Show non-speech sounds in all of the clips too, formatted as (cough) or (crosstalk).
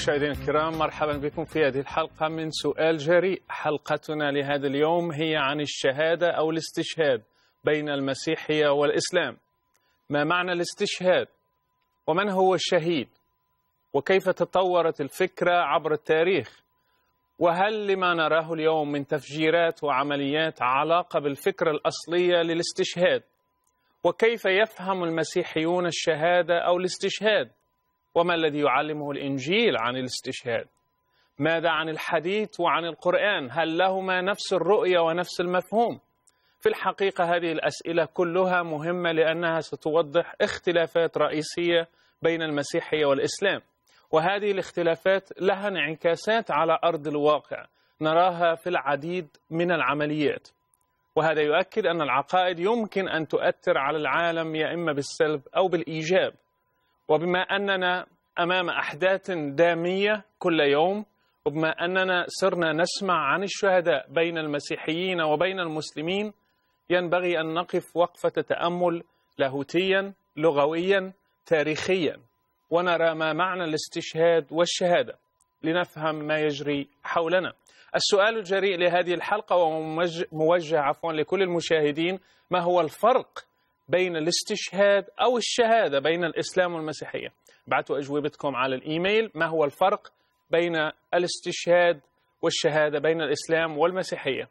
مشاهدينا الكرام مرحبا بكم في هذه الحلقة من سؤال جريء حلقتنا لهذا اليوم هي عن الشهادة أو الاستشهاد بين المسيحية والإسلام ما معنى الاستشهاد ومن هو الشهيد وكيف تطورت الفكرة عبر التاريخ وهل لما نراه اليوم من تفجيرات وعمليات علاقة بالفكرة الأصلية للاستشهاد وكيف يفهم المسيحيون الشهادة أو الاستشهاد وما الذي يعلمه الإنجيل عن الاستشهاد ماذا عن الحديث وعن القرآن هل لهما نفس الرؤية ونفس المفهوم في الحقيقة هذه الأسئلة كلها مهمة لأنها ستوضح اختلافات رئيسية بين المسيحية والإسلام وهذه الاختلافات لها انعكاسات على أرض الواقع نراها في العديد من العمليات وهذا يؤكد أن العقائد يمكن أن تؤثر على العالم يا إما بالسلب أو بالإيجاب وبما أننا أمام أحداث دامية كل يوم وبما أننا صرنا نسمع عن الشهداء بين المسيحيين وبين المسلمين ينبغي أن نقف وقفة تأمل لاهوتيا لغويا تاريخيا ونرى ما معنى الاستشهاد والشهادة لنفهم ما يجري حولنا السؤال الجريء لهذه الحلقة وموجه عفوا لكل المشاهدين ما هو الفرق بين الاستشهاد أو الشهادة بين الإسلام والمسيحية بعتوا أجوبتكم على الإيميل ما هو الفرق بين الاستشهاد والشهادة بين الإسلام والمسيحية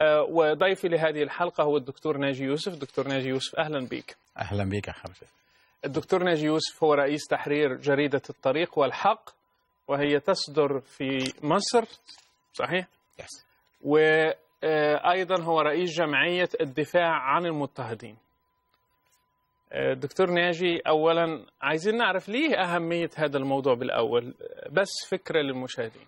آه، وضيفي لهذه الحلقة هو الدكتور ناجي يوسف دكتور ناجي يوسف أهلا بك أهلا بك يا الدكتور ناجي يوسف هو رئيس تحرير جريدة الطريق والحق وهي تصدر في مصر صحيح؟ yes. وأيضا آه، هو رئيس جمعية الدفاع عن المضطهدين آه، دكتور ناجي اولا عايزين نعرف ليه اهميه هذا الموضوع بالاول آه، بس فكره للمشاهدين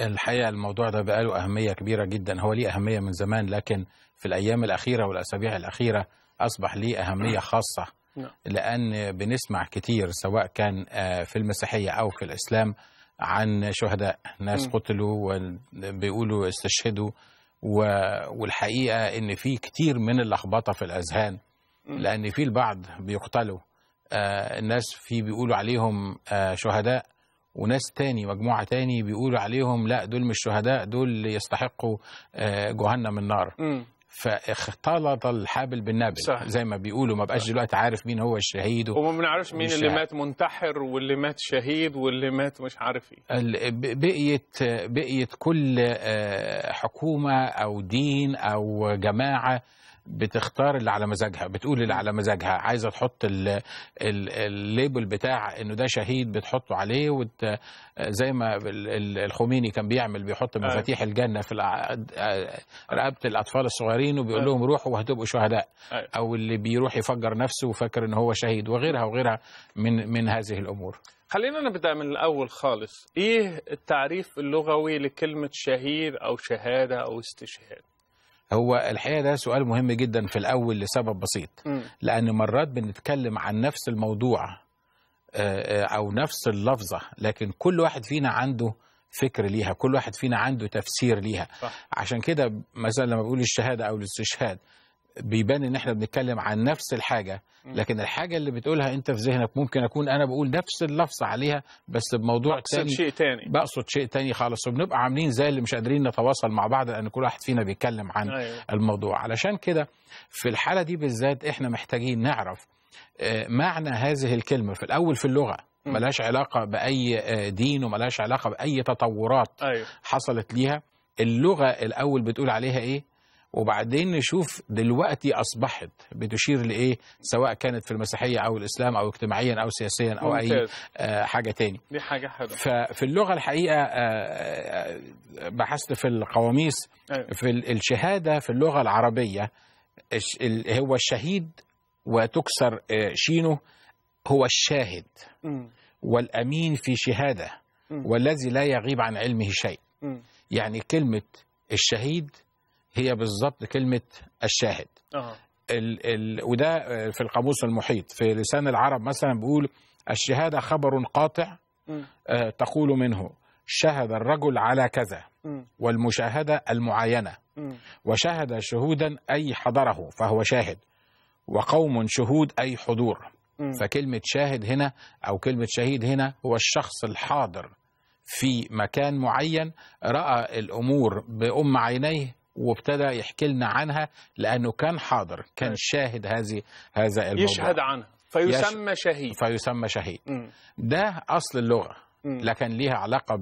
الحقيقه الموضوع ده بقى له اهميه كبيره جدا هو ليه اهميه من زمان لكن في الايام الاخيره والاسابيع الاخيره اصبح ليه اهميه نعم. خاصه نعم. لان بنسمع كتير سواء كان آه، في المسيحيه او في الاسلام عن شهداء ناس نعم. قتلوا وبيقولوا استشهدوا والحقيقه ان في كتير من اللخبطه في الاذهان لأن في البعض بيقتلوا آه الناس في بيقولوا عليهم آه شهداء وناس تاني مجموعة تاني بيقولوا عليهم لا دول مش شهداء دول يستحقوا آه جهنم النار م. فاختلط الحابل بالنابل صح. زي ما بيقولوا ما بقاش دلوقتي عارف مين هو الشهيد و... وما بنعرفش مين اللي مات منتحر واللي مات شهيد واللي مات مش عارف ايه بقيت بقيت كل آه، حكومه او دين او جماعه بتختار اللي على مزاجها بتقول اللي على مزاجها عايزه تحط الليبل بتاع انه ده شهيد بتحطه عليه وت زي ما الخميني كان بيعمل بيحط أيوة. مفاتيح الجنه في آه، آه، رقبه الاطفال الصغيرين وبيقول لهم أيوة. روحوا وهتبقوا شهداء أيوة. او اللي بيروح يفجر نفسه وفاكر ان هو شهيد وغيرها وغيرها من من هذه الامور خلينا نبدا من الاول خالص ايه التعريف اللغوي لكلمه شهيد او شهاده او استشهاد هو الحقيقه ده سؤال مهم جدا في الاول لسبب بسيط م. لان مرات بنتكلم عن نفس الموضوع آه، آه، او نفس اللفظه لكن كل واحد فينا عنده فكر ليها كل واحد فينا عنده تفسير ليها صح. عشان كده مثلا لما بقول الشهاده او الاستشهاد بيبان ان احنا بنتكلم عن نفس الحاجه لكن الحاجه اللي بتقولها انت في ذهنك ممكن اكون انا بقول نفس اللفظ عليها بس بموضوع بقصد تاني شيء تاني بقصد شيء تاني خالص وبنبقى عاملين زي اللي مش قادرين نتواصل مع بعض لان كل واحد فينا بيتكلم عن أيوه. الموضوع علشان كده في الحاله دي بالذات احنا محتاجين نعرف آه، معنى هذه الكلمه في الاول في اللغه ملهاش علاقه باي آه، دين وملهاش علاقه باي تطورات أيوه. حصلت ليها اللغه الاول بتقول عليها ايه وبعدين نشوف دلوقتي أصبحت بتشير لإيه سواء كانت في المسيحية أو الإسلام أو اجتماعيا أو سياسيا أو ممتاز. أي آه، حاجة تاني دي حاجة حلوة ففي اللغة الحقيقة آه، آه، بحثت في القواميس أيوة. في الشهادة في اللغة العربية هو الشهيد وتكسر شينه هو الشاهد والأمين في شهادة والذي لا يغيب عن علمه شيء يعني كلمة الشهيد هي بالظبط كلمة الشاهد ال ال وده في القاموس المحيط في لسان العرب مثلا بيقول الشهادة خبر قاطع آه تقول منه شهد الرجل على كذا م. والمشاهدة المعاينة م. وشهد شهودا أي حضره فهو شاهد وقوم شهود أي حضور م. فكلمة شاهد هنا أو كلمة شهيد هنا هو الشخص الحاضر في مكان معين رأى الأمور بأم عينيه وابتدى يحكي لنا عنها لانه كان حاضر كان شاهد هذه هذا الموضوع يشهد عنها فيسمى يش... شهيد فيسمى شهيد م. ده اصل اللغه لكن ليها علاقة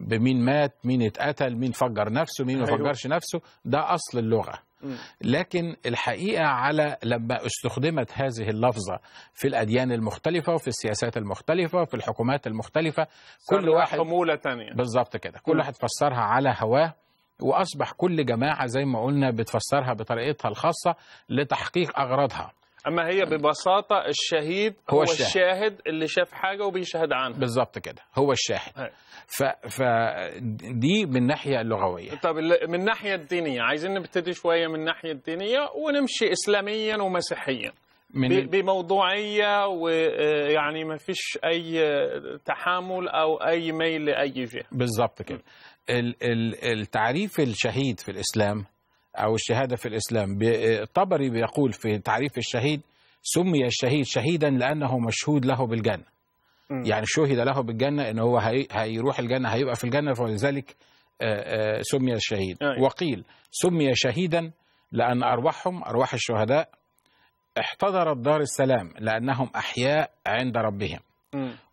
بمين مات مين اتقتل مين فجر نفسه مين ما أيوه. فجرش نفسه ده أصل اللغة م. لكن الحقيقة على لما استخدمت هذه اللفظة في الأديان المختلفة وفي السياسات المختلفة وفي الحكومات المختلفة كل واحد حمولة تانية بالظبط كده كل واحد فسرها على هواه واصبح كل جماعه زي ما قلنا بتفسرها بطريقتها الخاصه لتحقيق اغراضها اما هي ببساطه الشهيد هو, هو الشاهد. الشاهد اللي شاف حاجه وبيشهد عنها بالظبط كده هو الشاهد هي. ف... فدي من الناحيه اللغويه طب من الناحيه الدينيه عايزين نبتدي شويه من الناحيه الدينيه ونمشي اسلاميا ومسيحيا من بموضوعيه ويعني آه، ما فيش اي تحامل او اي ميل لاي جهه بالظبط كده التعريف الشهيد في الإسلام أو الشهادة في الإسلام الطبري بيقول في تعريف الشهيد سمي الشهيد شهيدا لأنه مشهود له بالجنة يعني شهد له بالجنة أنه هو هيروح الجنة هيبقى في الجنة فلذلك سمي الشهيد أيوة. وقيل سمي شهيدا لأن أرواحهم أرواح الشهداء احتضرت دار السلام لأنهم أحياء عند ربهم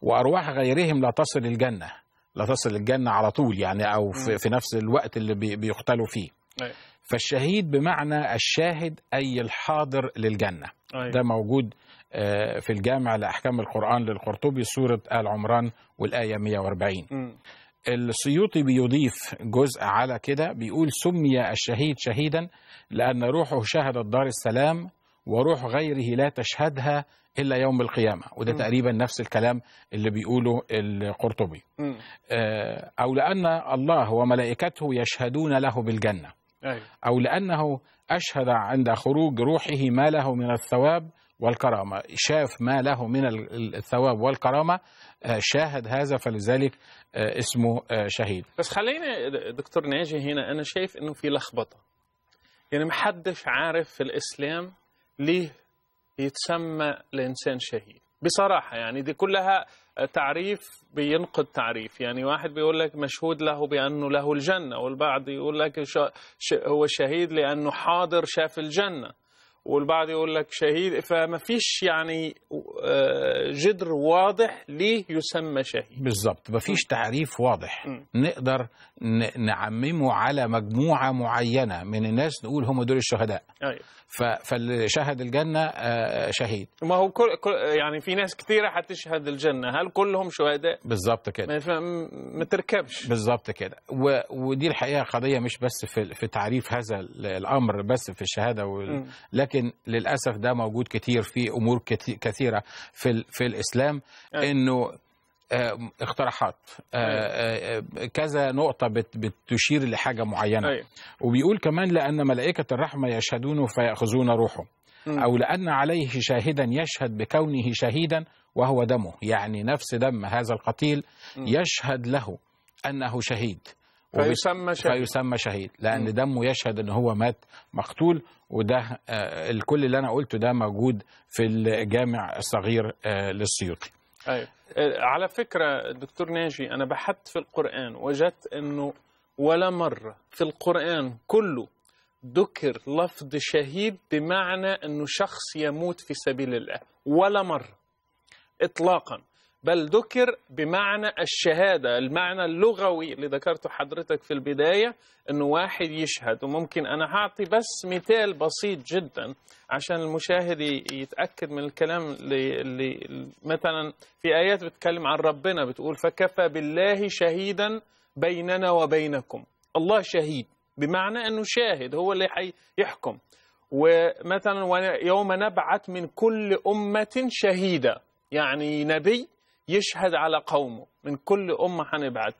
وأرواح غيرهم لا تصل الجنة لا تصل الجنة على طول يعني أو في, في نفس الوقت اللي بيقتلوا فيه فالشهيد بمعنى الشاهد أي الحاضر للجنة ده موجود آه، في الجامع لأحكام القرآن للقرطبي سورة آل عمران والآية 140 السيوطي بيضيف جزء على كده بيقول سمي الشهيد شهيدا لأن روحه شهدت دار السلام وروح غيره لا تشهدها إلا يوم القيامة وده م. تقريبا نفس الكلام اللي بيقوله القرطبي آه أو لأن الله وملائكته يشهدون له بالجنة أي. أيوة. أو لأنه أشهد عند خروج روحه ما له من الثواب والكرامة شاف ما له من الثواب والكرامة آه، شاهد هذا فلذلك آه، اسمه آه، شهيد بس خلينا دكتور ناجي هنا أنا شايف أنه في لخبطة يعني محدش عارف في الإسلام ليه يتسمى الإنسان شهيد بصراحة يعني دي كلها تعريف بينقد تعريف يعني واحد بيقول لك مشهود له بأنه له الجنة والبعض يقول لك هو شهيد لأنه حاضر شاف الجنة والبعض يقول لك شهيد فما فيش يعني آه، جدر واضح ليه يسمى شهيد بالظبط ما فيش تعريف واضح نقدر نعممه على مجموعة معينة من الناس نقول هم دول الشهداء أيوة. فاللي شهد الجنه آه، آه، شهيد ما هو كل يعني في ناس كثيره حتشهد الجنه هل كلهم شهداء بالظبط كده ما تركبش بالظبط كده ودي الحقيقه قضيه مش بس في في تعريف هذا الامر بس في الشهاده وال... لكن للاسف ده موجود كتير في امور كثيره في في الاسلام انه آه، اقتراحات آه، أيوة. آه، كذا نقطة بتشير لحاجة معينة أيوة. وبيقول كمان لأن ملائكة الرحمة يشهدونه فيأخذون روحه أو لأن عليه شاهدا يشهد بكونه شهيدا وهو دمه يعني نفس دم هذا القتيل يشهد له أنه شهيد فيسمى شهيد فيسمى شهيد لأن دمه يشهد أن هو مات مقتول وده الكل اللي أنا قلته ده موجود في الجامع الصغير للسيوطي أيوة. آه، على فكرة دكتور ناجي أنا بحثت في القرآن وجدت أنه ولا مرة في القرآن كله ذكر لفظ شهيد بمعنى أنه شخص يموت في سبيل الله ولا مرة إطلاقا بل ذكر بمعنى الشهادة المعنى اللغوي اللي ذكرته حضرتك في البداية أنه واحد يشهد وممكن أنا أعطي بس مثال بسيط جدا عشان المشاهد يتأكد من الكلام اللي, اللي مثلا في آيات بتتكلم عن ربنا بتقول فكفى بالله شهيدا بيننا وبينكم الله شهيد بمعنى أنه شاهد هو اللي حيحكم ومثلا يوم نبعث من كل أمة شهيدا يعني نبي يشهد على قومه من كل أمة هنبعت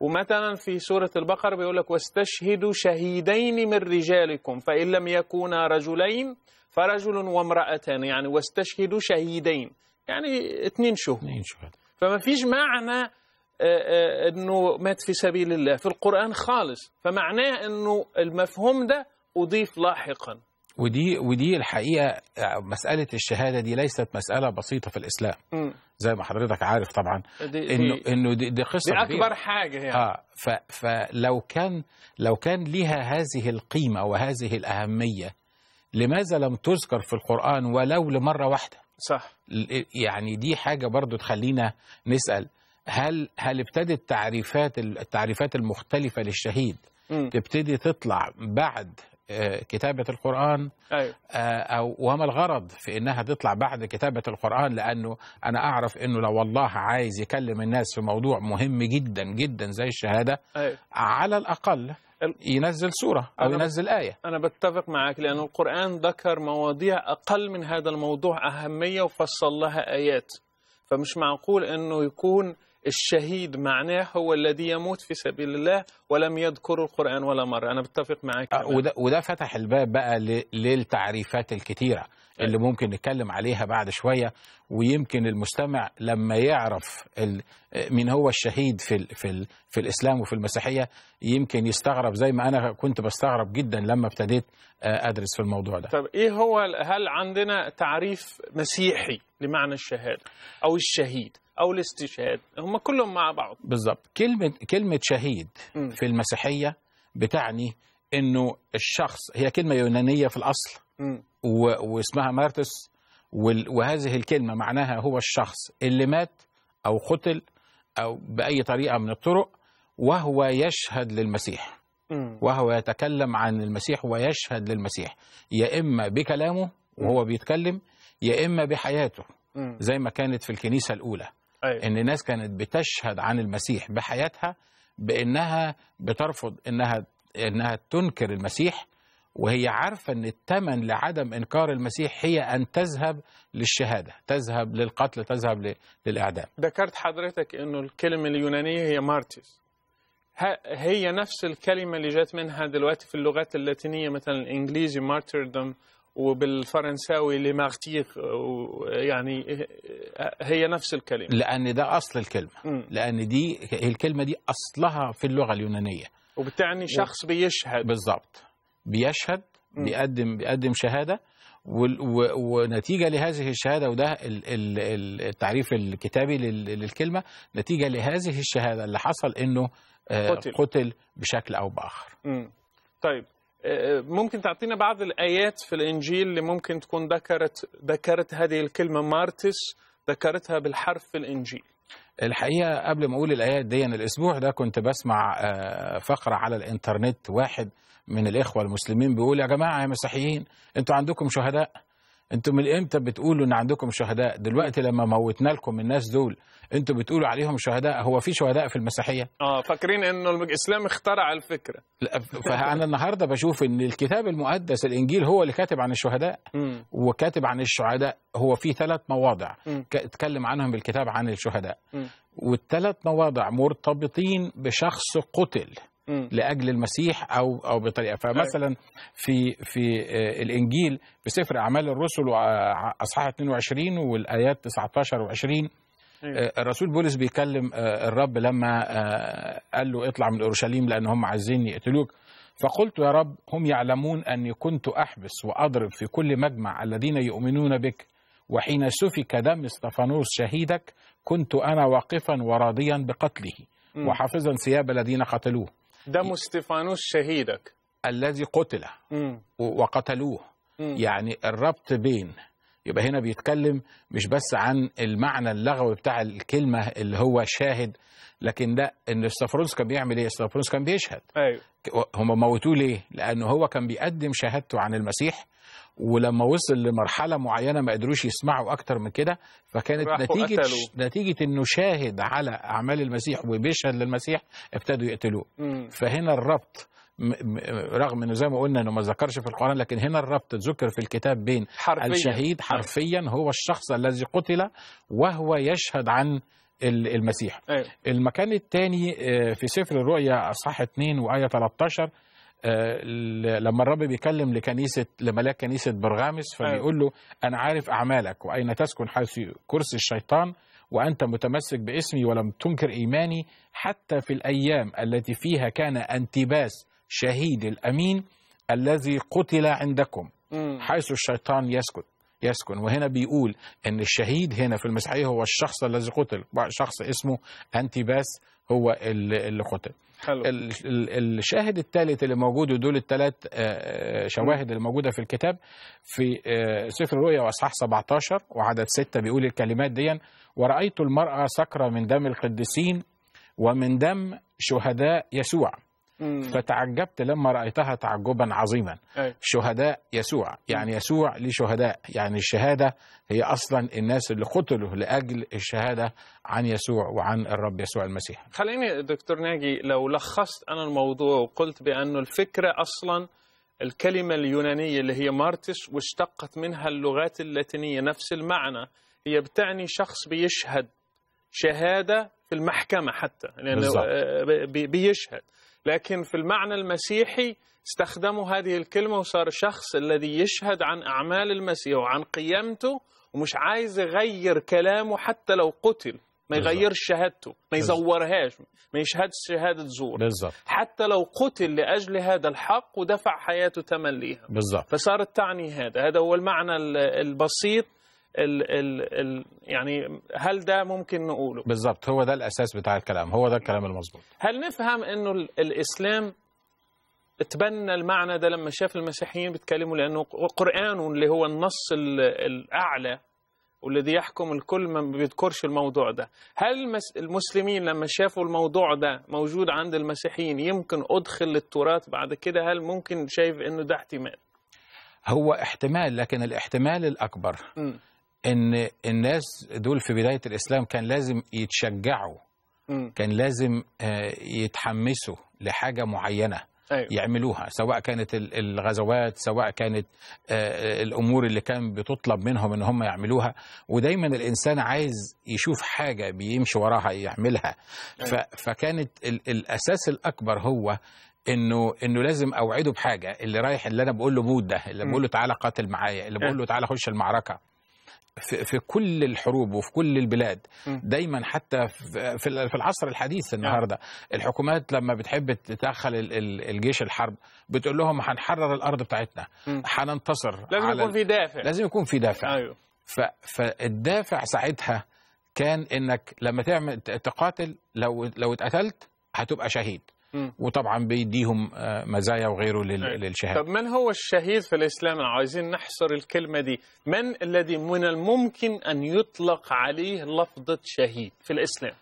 ومثلا في سورة البقرة بيقول لك واستشهدوا شهيدين من رجالكم فإن لم يكونا رجلين فرجل وامرأتان يعني واستشهدوا شهيدين يعني اثنين شهود فما فيش معنى آه، آه، انه مات في سبيل الله في القرآن خالص فمعناه انه المفهوم ده أضيف لاحقا ودي ودي الحقيقه مساله الشهاده دي ليست مساله بسيطه في الاسلام زي ما حضرتك عارف طبعا انه انه دي, دي قصه دي اكبر حاجه يعني اه ف فلو كان لو كان لها هذه القيمه وهذه الاهميه لماذا لم تذكر في القران ولو لمره واحده صح يعني دي حاجه برضو تخلينا نسال هل هل ابتدت تعريفات التعريفات المختلفه للشهيد تبتدي تطلع بعد كتابة القرآن أيوة. آه، أو وما الغرض في إنها تطلع بعد كتابة القرآن لأنه أنا أعرف إنه لو الله عايز يكلم الناس في موضوع مهم جدا جدا زي الشهادة أيوة. على الأقل ينزل سورة أو ينزل آية أنا بتفق معك لأن القرآن ذكر مواضيع أقل من هذا الموضوع أهمية وفصل لها آيات فمش معقول أنه يكون الشهيد معناه هو الذي يموت في سبيل الله ولم يذكر القرآن ولا مرة أنا بتفق معاك أه وده, وده فتح الباب بقى للتعريفات الكتيرة اللي أيوة. ممكن نتكلم عليها بعد شوية ويمكن المستمع لما يعرف من هو الشهيد في, ال في, ال في الإسلام وفي المسيحية يمكن يستغرب زي ما أنا كنت بستغرب جدا لما ابتديت آه، أدرس في الموضوع ده طب إيه هو هل عندنا تعريف مسيحي لمعنى الشهادة أو الشهيد او الاستشهاد هم كلهم مع بعض بالظبط كلمه كلمه شهيد م. في المسيحيه بتعني انه الشخص هي كلمه يونانيه في الاصل و... واسمها مارتس وال... وهذه الكلمه معناها هو الشخص اللي مات او قتل او باي طريقه من الطرق وهو يشهد للمسيح وهو يتكلم عن المسيح ويشهد للمسيح يا اما بكلامه وهو بيتكلم يا اما بحياته زي ما كانت في الكنيسه الاولى أيوة. ان الناس كانت بتشهد عن المسيح بحياتها بانها بترفض انها انها تنكر المسيح وهي عارفه ان الثمن لعدم انكار المسيح هي ان تذهب للشهاده، تذهب للقتل، تذهب للاعدام. ذكرت حضرتك انه الكلمه اليونانيه هي مارتيس. هي نفس الكلمه اللي جت منها دلوقتي في اللغات اللاتينيه مثلا الانجليزي مارتردم وبالفرنساوي لمارتير يعني هي نفس الكلمة لأن ده أصل الكلمة م. لأن دي الكلمة دي أصلها في اللغة اليونانية وبتعني شخص و... بيشهد بالظبط بيشهد م. بيقدم بيقدم شهادة ونتيجه لهذه الشهاده وده التعريف الكتابي للكلمه نتيجه لهذه الشهاده اللي حصل انه آه، قتل, قتل بشكل او باخر. طيب ممكن تعطينا بعض الآيات في الإنجيل اللي ممكن تكون ذكرت ذكرت هذه الكلمة مارتس ذكرتها بالحرف في الإنجيل الحقيقة قبل ما أقول الآيات دي أنا الأسبوع ده كنت بسمع آه، فقرة على الإنترنت واحد من الإخوة المسلمين بيقول يا جماعة يا مسيحيين أنتوا عندكم شهداء انتم من امتى بتقولوا ان عندكم شهداء دلوقتي لما موتنا لكم الناس دول انتم بتقولوا عليهم شهداء هو في شهداء في المسيحيه اه فاكرين انه الاسلام اخترع الفكره لا فانا النهارده بشوف ان الكتاب المقدس الانجيل هو اللي كاتب عن الشهداء وكاتب عن الشهداء هو في ثلاث مواضع اتكلم عنهم بالكتاب عن الشهداء والثلاث مواضع مرتبطين بشخص قتل لاجل المسيح او او بطريقه فمثلا طيب. في في آه، الانجيل بسفر اعمال الرسل اصحاح 22 والايات 19 و20 طيب. آه، الرسول بولس بيكلم آه، الرب لما قال له اطلع من اورشليم لان هم عايزين يقتلوك فقلت يا رب هم يعلمون اني كنت احبس واضرب في كل مجمع الذين يؤمنون بك وحين سفك دم استفانوس شهيدك كنت انا واقفا وراضيا بقتله وحافظا ثياب الذين قتلوه دم ستيفانوس شهيدك الذي قتل وقتلوه مم. يعني الربط بين يبقى هنا بيتكلم مش بس عن المعنى اللغوي بتاع الكلمة اللي هو شاهد لكن ده ان استفرونس كان بيعمل ايه استفرونس كان بيشهد أيوه. هم موتوه ليه لانه هو كان بيقدم شهادته عن المسيح ولما وصل لمرحله معينه ما قدروش يسمعوا اكتر من كده فكانت نتيجه أتلو. نتيجه انه شاهد على اعمال المسيح وبيشهد للمسيح ابتدوا يقتلوه فهنا الربط رغم انه زي ما قلنا انه ما ذكرش في القران لكن هنا الربط ذكر في الكتاب بين حرفيا. الشهيد نعم. حرفيا هو الشخص الذي قتل وهو يشهد عن المسيح أيوه. المكان الثاني آه، في سفر الرؤيا اصحاح 2 وايه 13 آه، لما الرب بيكلم لكنيسه لملاك كنيسه برغامس أيوة. فبيقول له انا عارف اعمالك واين تسكن حيث كرسي الشيطان وانت متمسك باسمي ولم تنكر ايماني حتى في الايام التي فيها كان انتباس شهيد الامين الذي قتل عندكم حيث الشيطان يسكن يسكن وهنا بيقول ان الشهيد هنا في المسيحيه هو الشخص الذي قتل شخص اسمه انتباس هو اللي قتل حلو. الشاهد الثالث اللي موجود ودول الثلاث آه، آه، شواهد اللي موجودة في الكتاب في آه، سفر الرؤيا وأصحاح 17 وعدد 6 بيقول الكلمات دي ورأيت المرأة سكرة من دم القديسين ومن دم شهداء يسوع فتعجبت لما رأيتها تعجبا عظيما أي. شهداء يسوع يعني يسوع لشهداء يعني الشهادة هي أصلا الناس اللي قتلوا لأجل الشهادة عن يسوع وعن الرب يسوع المسيح خليني دكتور ناجي لو لخصت أنا الموضوع وقلت بأنه الفكرة أصلا الكلمة اليونانية اللي هي مارتس واشتقت منها اللغات اللاتينية نفس المعنى هي بتعني شخص بيشهد شهادة في المحكمة حتى لأنه يعني آه، بيشهد لكن في المعنى المسيحي استخدموا هذه الكلمة وصار شخص الذي يشهد عن أعمال المسيح وعن قيامته ومش عايز يغير كلامه حتى لو قتل ما يغيرش شهادته ما يزورهاش ما يشهدش شهادة زور بالزبط. حتى لو قتل لأجل هذا الحق ودفع حياته تمن ليها بالزبط. فصارت تعني هذا هذا هو المعنى البسيط ال ال ال يعني هل ده ممكن نقوله بالظبط هو ده الاساس بتاع الكلام هو ده الكلام المظبوط هل نفهم انه الاسلام اتبنى المعنى ده لما شاف المسيحيين بيتكلموا لانه القران اللي هو النص الاعلى والذي يحكم الكل ما بيذكرش الموضوع ده هل المسلمين لما شافوا الموضوع ده موجود عند المسيحيين يمكن أدخل للتراث بعد كده هل ممكن شايف أنه ده احتمال هو احتمال لكن الاحتمال الأكبر م. ان الناس دول في بدايه الاسلام كان لازم يتشجعوا م. كان لازم آه، يتحمسوا لحاجه معينه أيوة. يعملوها سواء كانت الغزوات سواء كانت آه، الامور اللي كان بتطلب منهم ان هم يعملوها ودايما الانسان عايز يشوف حاجه بيمشي وراها يعملها أيوة. فكانت الاساس الاكبر هو انه انه لازم اوعده بحاجه اللي رايح اللي انا بقول له مود ده اللي بقول له تعالى قاتل معايا اللي أيوة. بقول له تعالى خش المعركه في, في كل الحروب وفي كل البلاد دايما حتى في, في العصر الحديث النهارده نعم. الحكومات لما بتحب تدخل الجيش الحرب بتقول لهم هنحرر الارض بتاعتنا هننتصر لازم يكون في دافع لازم يكون في دافع ايوه فالدافع ساعتها كان انك لما تعمل تقاتل لو لو اتقتلت هتبقى شهيد وطبعا بيديهم آه، مزايا وغيره إيه. للشهاده. طب من هو الشهيد في الاسلام؟ عايزين نحصر الكلمه دي، من الذي من الممكن ان يطلق عليه لفظه شهيد في الاسلام؟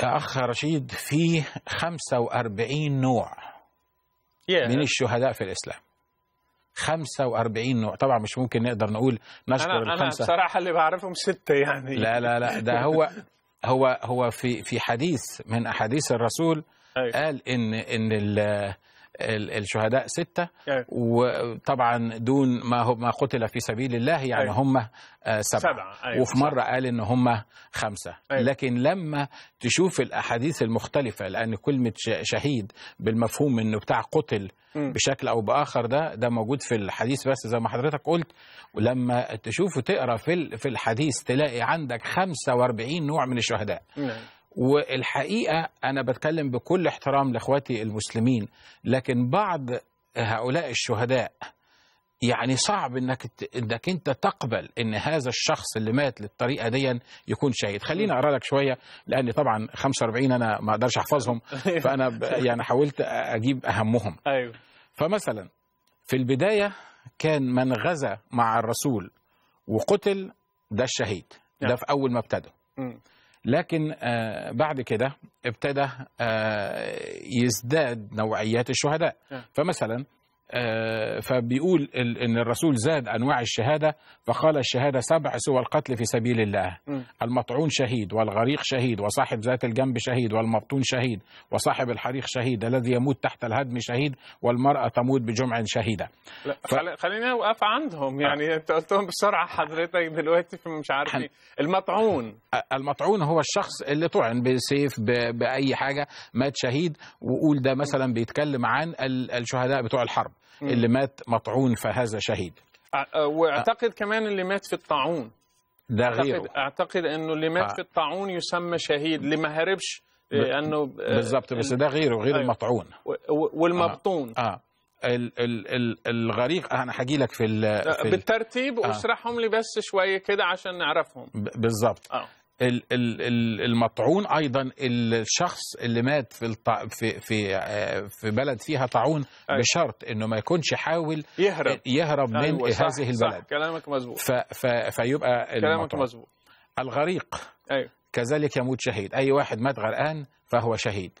أخ رشيد في 45 نوع yeah. من الشهداء في الإسلام 45 نوع طبعا مش ممكن نقدر نقول نشكر أنا الخمسة أنا بصراحة اللي بعرفهم ستة يعني لا لا لا ده هو (laughs) هو هو في في حديث من احاديث الرسول أيوة. قال ان ان الشهداء ستة أيوة. وطبعا دون ما ما قتل في سبيل الله يعني أيوة. هم آه، سبعة, سبعة. أيوة. وفي مرة قال إن هم خمسة أيوة. لكن لما تشوف الأحاديث المختلفة لأن كلمة شهيد بالمفهوم إنه بتاع قتل م. بشكل أو بآخر ده ده موجود في الحديث بس زي ما حضرتك قلت ولما تشوف وتقرا في في الحديث تلاقي عندك 45 نوع من الشهداء. نعم. والحقيقه انا بتكلم بكل احترام لاخواتي المسلمين لكن بعض هؤلاء الشهداء يعني صعب انك انك انت تقبل ان هذا الشخص اللي مات للطريقه دي يكون شهيد خليني اقرا لك شويه لان طبعا 45 انا ما اقدرش احفظهم (laughs) فانا يعني حاولت اجيب اهمهم ايوه فمثلا في البدايه كان من غزا مع الرسول وقتل ده الشهيد ده نعم. في اول ما ابتدوا لكن آه، بعد كده ابتدى آه، يزداد نوعيات الشهداء آه. فمثلا آه، فبيقول ان الرسول زاد انواع الشهاده فقال الشهاده سبع سوى القتل في سبيل الله المطعون شهيد والغريق شهيد وصاحب ذات الجنب شهيد والمبطون شهيد وصاحب الحريق شهيد الذي يموت تحت الهدم شهيد والمراه تموت بجمع شهيده ف... خليني اوقف عندهم آه. يعني انت قلتهم بسرعه حضرتك دلوقتي مش عارف حن... إيه. المطعون المطعون هو الشخص اللي طعن بسيف ب... باي حاجه مات شهيد وقول ده مثلا بيتكلم عن الشهداء بتوع الحرب اللي مات مطعون فهذا شهيد واعتقد كمان اللي مات في الطاعون ده غيره اعتقد, أعتقد انه اللي مات في الطاعون يسمى شهيد اللي ما هربش لانه بالظبط بس ده غيره غير أيوه. المطعون والمبطون اه, آه. ال ال ال الغريق انا هاجي لك في, آه، في بالترتيب آه. اشرحهم لي بس شويه كده عشان نعرفهم بالظبط آه. المطعون ايضا الشخص اللي مات في في في آه، في بلد فيها طاعون أيوه. بشرط انه ما يكونش حاول يهرب يهرب من أيوة. صح هذه البلد صح كلامك مظبوط فيبقى كلامك مظبوط الغريق أيوة. كذلك يموت شهيد اي واحد مات غرقان فهو شهيد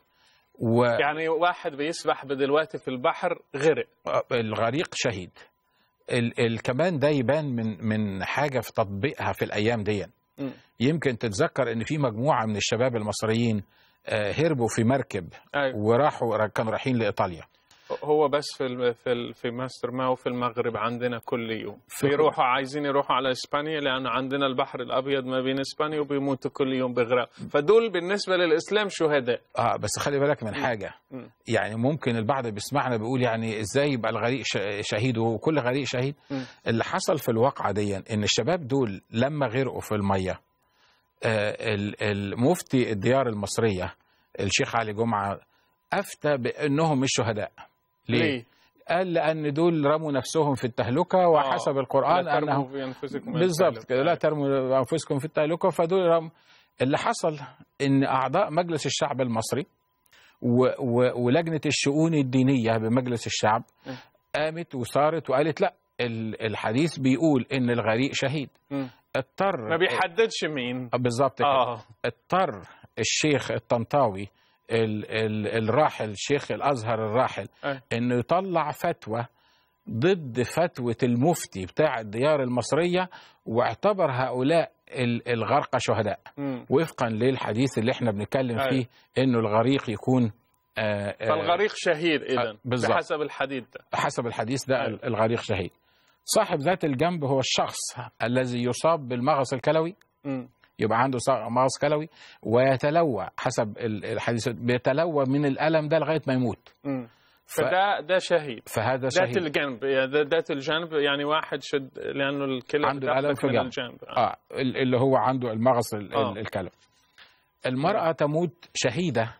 و... يعني واحد بيسبح دلوقتي في البحر غرق آه، الغريق شهيد ال... ال... كمان ده يبان من من حاجه في تطبيقها في الايام دي م. يمكن تتذكر ان في مجموعه من الشباب المصريين آه، هربوا في مركب أيوة. وراحوا كانوا رايحين لايطاليا هو بس في في في ماستر ماو في المغرب عندنا كل يوم بيروحوا عايزين يروحوا على اسبانيا لان عندنا البحر الابيض ما بين اسبانيا وبيموتوا كل يوم بغرق فدول بالنسبه للاسلام شهداء اه بس خلي بالك من حاجه يعني ممكن البعض بيسمعنا بيقول يعني ازاي يبقى الغريق شهيد وكل غريق شهيد اللي حصل في الواقعه دي ان الشباب دول لما غرقوا في الميه آه، المفتي الديار المصرية الشيخ علي جمعة أفتى بأنهم مش شهداء ليه؟, ليه؟ قال لأن دول رموا نفسهم في التهلكة وحسب آه. القرآن لا أنهم بالضبط بالظبط لا ترموا أنفسكم في التهلكة فدول رم... اللي حصل أن أعضاء مجلس الشعب المصري و... و... ولجنة الشؤون الدينية بمجلس الشعب قامت وصارت وقالت لا الحديث بيقول ان الغريق شهيد م. اضطر ما بيحددش مين آه، بالظبط آه. اضطر الشيخ الطنطاوي الراحل شيخ الازهر الراحل أه. انه يطلع فتوى ضد فتوى المفتي بتاع الديار المصريه واعتبر هؤلاء الغرقى شهداء م. وفقا للحديث اللي احنا بنتكلم أه. فيه انه الغريق يكون آه, آه، فالغريق شهيد اذا آه، بحسب الحديث ده حسب الحديث ده أه. الغريق شهيد صاحب ذات الجنب هو الشخص الذي يصاب بالمغص الكلوي يبقى عنده مغص كلوي ويتلوى حسب الحديث بيتلوى من الالم ده لغايه ما يموت ف... فده ده شهيد فهذا شهيد ذات الجنب ذات الجنب يعني واحد شد لانه الكلى عنده الم في الجنب, الجنب. اه اللي هو عنده المغص آه. الكلوي المراه تموت شهيده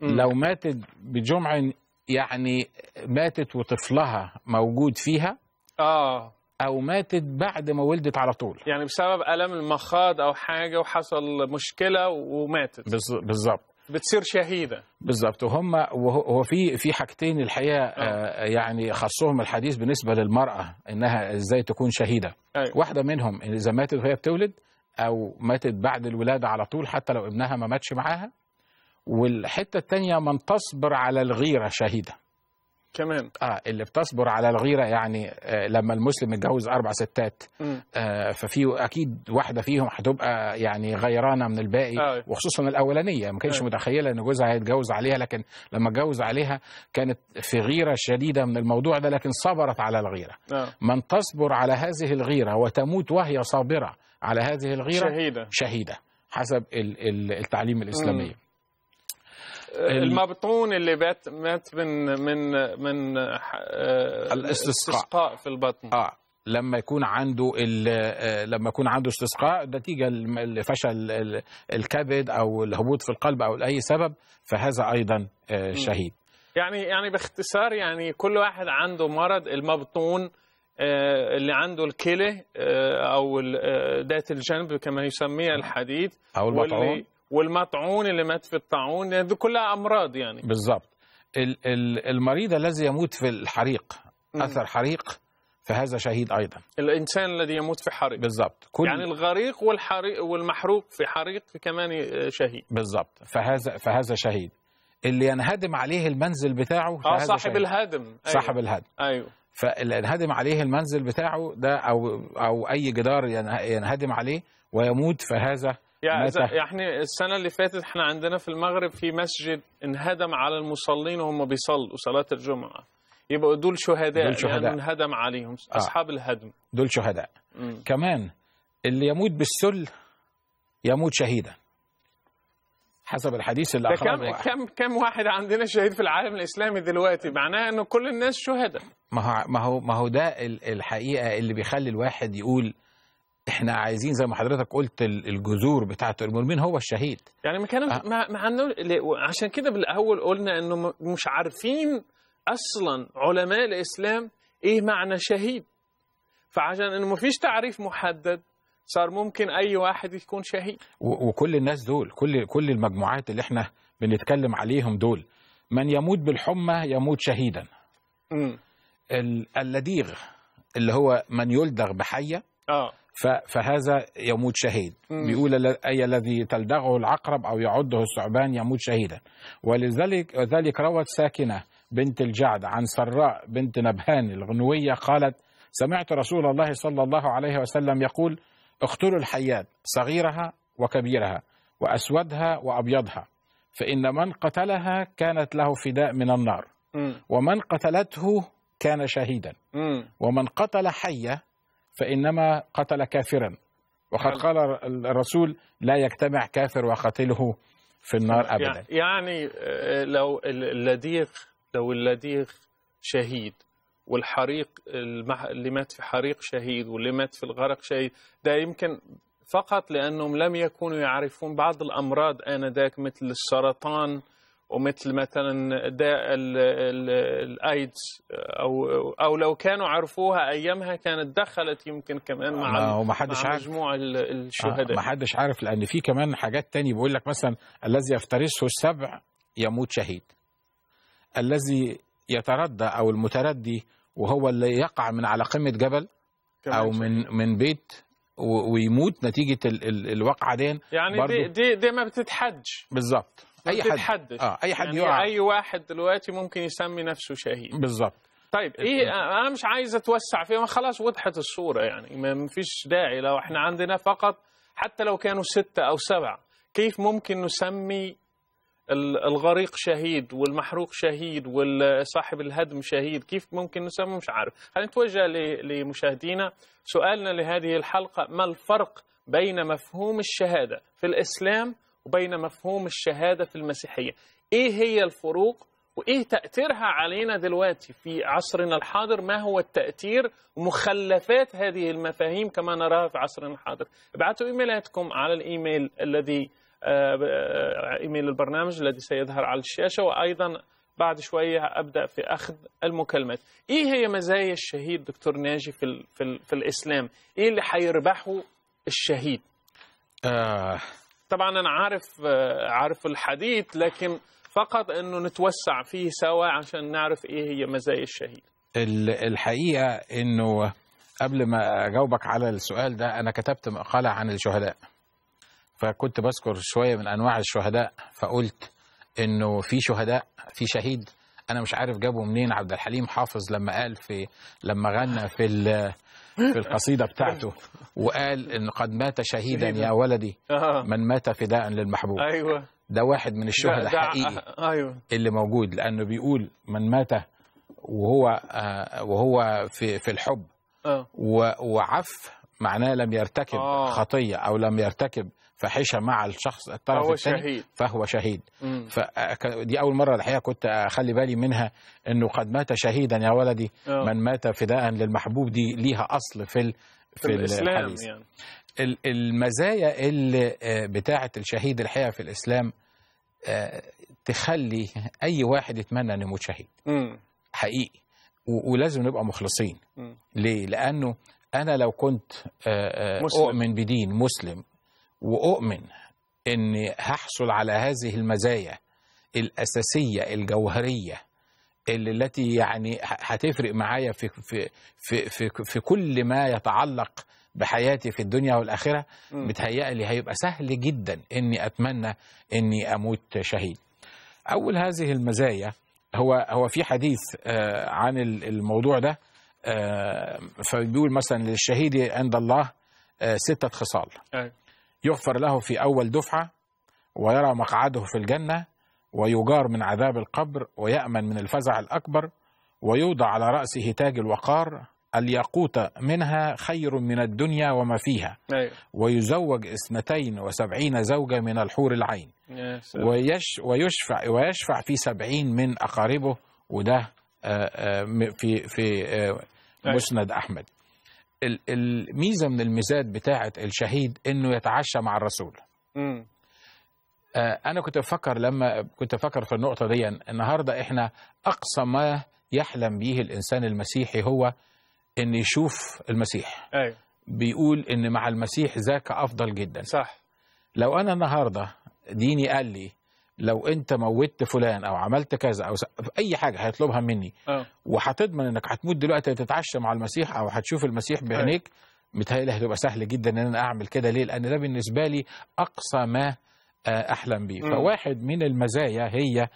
مم. لو ماتت بجمع يعني ماتت وطفلها موجود فيها اه او ماتت بعد ما ولدت على طول يعني بسبب الام المخاض او حاجه وحصل مشكله وماتت بالظبط بتصير شهيده بالظبط وهم وهو في في حاجتين الحقيقه آه, آه، يعني خصهم الحديث بالنسبه للمراه انها ازاي تكون شهيده أيوة. واحده منهم اذا ماتت وهي بتولد او ماتت بعد الولاده على طول حتى لو ابنها ما ماتش معاها والحته الثانيه من تصبر على الغيره شهيده كمان اه اللي بتصبر على الغيره يعني آه لما المسلم يتجوز اربع ستات آه ففي اكيد واحده فيهم هتبقى يعني غيرانه من الباقي آه. وخصوصا الاولانيه ما كانش آه. متخيله ان جوزها هيتجوز عليها لكن لما اتجوز عليها كانت في غيره شديده من الموضوع ده لكن صبرت على الغيره آه. من تصبر على هذه الغيره وتموت وهي صابره على هذه الغيره شهيده شهيده حسب التعليم الاسلامي م. المبطون اللي بات مات من من من آه، الاستسقاء في البطن اه لما يكون عنده آه، لما يكون عنده استسقاء نتيجه لفشل الكبد او الهبوط في القلب او لاي سبب فهذا ايضا آه، شهيد يعني يعني باختصار يعني كل واحد عنده مرض المبطون اللي عنده الكلى او ذات الجنب كما يسميها الحديد او البطعون والمطعون اللي مات في الطاعون يعني دي كلها امراض يعني بالظبط المريض الذي يموت في الحريق اثر حريق فهذا شهيد ايضا الانسان الذي يموت في حريق بالظبط كل يعني الغريق والحريق والمحروق في حريق كمان آه، شهيد بالظبط فهذا فهذا شهيد اللي ينهدم عليه المنزل بتاعه اه صاحب شهيد. الهدم أيوه. صاحب الهدم ايوه فاللي ينهدم عليه المنزل بتاعه ده او او اي جدار ينهدم عليه ويموت فهذا يعني السنة اللي فاتت احنا عندنا في المغرب في مسجد انهدم على المصلين وهم بيصلوا صلاة الجمعة يبقوا دول شهداء دول شهداء يعني انهدم عليهم آه. أصحاب الهدم دول شهداء مم. كمان اللي يموت بالسل يموت شهيدا حسب الحديث اللي أخرجه كم كم كم واحد عندنا شهيد في العالم الإسلامي دلوقتي معناه انه كل الناس شهداء ما هو ما هو ما هو ده الحقيقة اللي بيخلي الواحد يقول احنا عايزين زي ما حضرتك قلت الجذور بتاعه المؤمن هو الشهيد يعني ما كان أه. ما, ما عشان كده بالاول قلنا انه مش عارفين اصلا علماء الاسلام ايه معنى شهيد فعشان انه ما فيش تعريف محدد صار ممكن اي واحد يكون شهيد وكل الناس دول كل كل المجموعات اللي احنا بنتكلم عليهم دول من يموت بالحمى يموت شهيدا امم اللديغ اللي هو من يلدغ بحيه اه فهذا يموت شهيد بيقول أي الذي تلدغه العقرب أو يعده الثعبان يموت شهيدا ولذلك ذلك روت ساكنة بنت الجعد عن سراء بنت نبهان الغنوية قالت سمعت رسول الله صلى الله عليه وسلم يقول اقتلوا الحيات صغيرها وكبيرها وأسودها وأبيضها فإن من قتلها كانت له فداء من النار ومن قتلته كان شهيدا ومن قتل حية فإنما قتل كافرا وقد قال الرسول لا يجتمع كافر وقاتله في النار يعني- أبدا يعني آه، لو اللديغ لو اللديغ شهيد والحريق اللي مات في حريق شهيد واللي مات في الغرق شهيد ده يمكن فقط لأنهم لم يكونوا يعرفون بعض الأمراض آنذاك مثل السرطان ومثل مثلا داء الايدز او او لو كانوا عرفوها ايامها كانت دخلت يمكن كمان مع مع مجموع الشهداء ما حدش عارف لان في كمان حاجات تانية بيقول لك مثلا الذي يفترسه السبع يموت شهيد الذي يتردى او المتردي وهو اللي يقع من على قمه جبل او من من بيت ويموت نتيجه الواقعه دي يعني برضو دي دي, ما بتتحج بالظبط اي حد اه اي حد يعني يقع اي واحد دلوقتي ممكن يسمي نفسه شهيد بالظبط طيب ايه انا مش عايز اتوسع فيها خلاص وضحت الصوره يعني ما فيش داعي لو احنا عندنا فقط حتى لو كانوا ستة او سبعة كيف ممكن نسمي الغريق شهيد والمحروق شهيد والصاحب الهدم شهيد كيف ممكن نسمي مش عارف خلينا نتوجه لمشاهدينا سؤالنا لهذه الحلقة ما الفرق بين مفهوم الشهادة في الإسلام وبين مفهوم الشهادة في المسيحية إيه هي الفروق وإيه تأثيرها علينا دلوقتي في عصرنا الحاضر ما هو التأثير ومخلفات هذه المفاهيم كما نراها في عصرنا الحاضر ابعثوا إيميلاتكم على الإيميل الذي آه، إيميل البرنامج الذي سيظهر على الشاشة وأيضا بعد شوية أبدأ في أخذ المكالمات إيه هي مزايا الشهيد دكتور ناجي في, الـ في, الـ في الإسلام إيه اللي حيربحه الشهيد آه طبعا انا عارف آه، عارف الحديث لكن فقط انه نتوسع فيه سوا عشان نعرف ايه هي مزايا الشهيد الحقيقه انه قبل ما اجاوبك على السؤال ده انا كتبت مقاله عن الشهداء فكنت بذكر شويه من انواع الشهداء فقلت انه في شهداء في شهيد انا مش عارف جابه منين عبد الحليم حافظ لما قال في لما غنى في في القصيدة بتاعته وقال إن قد مات شهيدا يا ولدي آه. من مات فداء للمحبوب أيوة ده واحد من الشهداء الحقيقي أيوة اللي موجود لأنه بيقول من مات وهو آه، وهو في في الحب آه. وعف معناه لم يرتكب خطية أو لم يرتكب فاحشه مع الشخص الطرف فهو الثاني شهيد. فهو شهيد فدي اول مره الحقيقه كنت اخلي بالي منها انه قد مات شهيدا يا ولدي أوه. من مات فداء للمحبوب دي ليها اصل في ال... في, في الاسلام الحديث. يعني المزايا اللي آه، بتاعه الشهيد الحقيقه في الاسلام آه، تخلي اي واحد يتمنى انه يموت شهيد مم. حقيقي ولازم نبقى مخلصين مم. ليه لانه انا لو كنت آه، مسلم. اؤمن بدين مسلم واؤمن اني هحصل على هذه المزايا الاساسيه الجوهريه اللي التي يعني هتفرق معايا في في في في, في كل ما يتعلق بحياتي في الدنيا والاخره متهيألي هيبقى سهل جدا اني اتمنى اني اموت شهيد. اول هذه المزايا هو هو في حديث آه، عن الموضوع ده آه، فبيقول مثلا للشهيد عند الله آه، ستة خصال. أي. يغفر له في أول دفعة ويرى مقعده في الجنة ويجار من عذاب القبر ويأمن من الفزع الأكبر ويوضع على رأسه تاج الوقار الياقوت منها خير من الدنيا وما فيها أيوة. ويزوج اثنتين وسبعين زوجة من الحور العين ويش ويشفع ويشفع في سبعين من أقاربه وده آه، آه، في في آه، أيوة. مسند أحمد الميزه من الميزات بتاعه الشهيد انه يتعشى مع الرسول امم انا كنت بفكر لما كنت بفكر في النقطه دي النهارده احنا اقصى ما يحلم به الانسان المسيحي هو ان يشوف المسيح أيوة. بيقول ان مع المسيح ذاك افضل جدا صح لو انا النهارده ديني قال لي لو انت موتت فلان او عملت كذا او اي حاجه هيطلبها مني أه. وهتضمن انك هتموت دلوقتي تتعشى مع المسيح او هتشوف المسيح أيوه. بعينيك متهيألي هتبقى سهل جدا ان انا اعمل كده ليه؟ لان ده بالنسبه لي اقصى ما آه، احلم بيه، فواحد من المزايا هي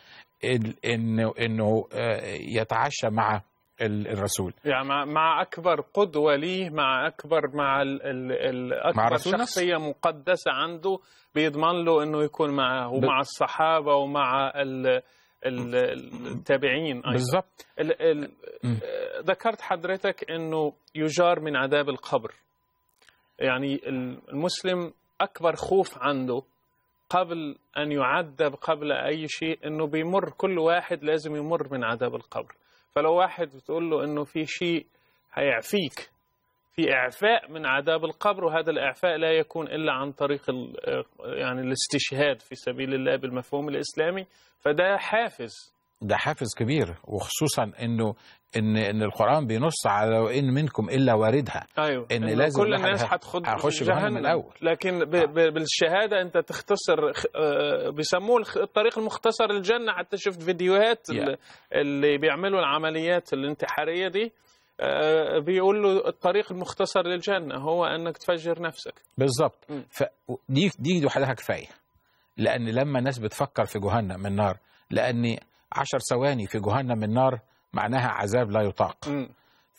انه انه آه، يتعشى مع الرسول يعني مع اكبر قدوه ليه مع اكبر مع ال ال ال اكبر مع شخصيه نفسه. مقدسه عنده بيضمن له انه يكون معه ومع ب... الصحابه ومع ال التابعين ايضا بالظبط ذكرت حضرتك انه يجار من عذاب القبر يعني المسلم اكبر خوف عنده قبل ان يعذب قبل اي شيء انه بيمر كل واحد لازم يمر من عذاب القبر فلو واحد بتقول له انه في شيء هيعفيك في اعفاء من عذاب القبر وهذا الاعفاء لا يكون الا عن طريق آه، يعني الاستشهاد في سبيل الله بالمفهوم الاسلامي فده حافز ده حافز كبير وخصوصا انه ان ان القران بينص على وان منكم الا واردها أيوة. ان لازم كل الناس هتخد هخش جهنم الاول لكن ب... آه. بالشهاده انت تختصر آه، بيسموه الطريق المختصر للجنه حتى شفت فيديوهات yeah. اللي بيعملوا العمليات الانتحاريه دي آه، بيقول له الطريق المختصر للجنه هو انك تفجر نفسك بالظبط فدي دي لوحدها كفايه لان لما الناس بتفكر في جهنم النار لان عشر ثواني في جهنم النار معناها عذاب لا يطاق م.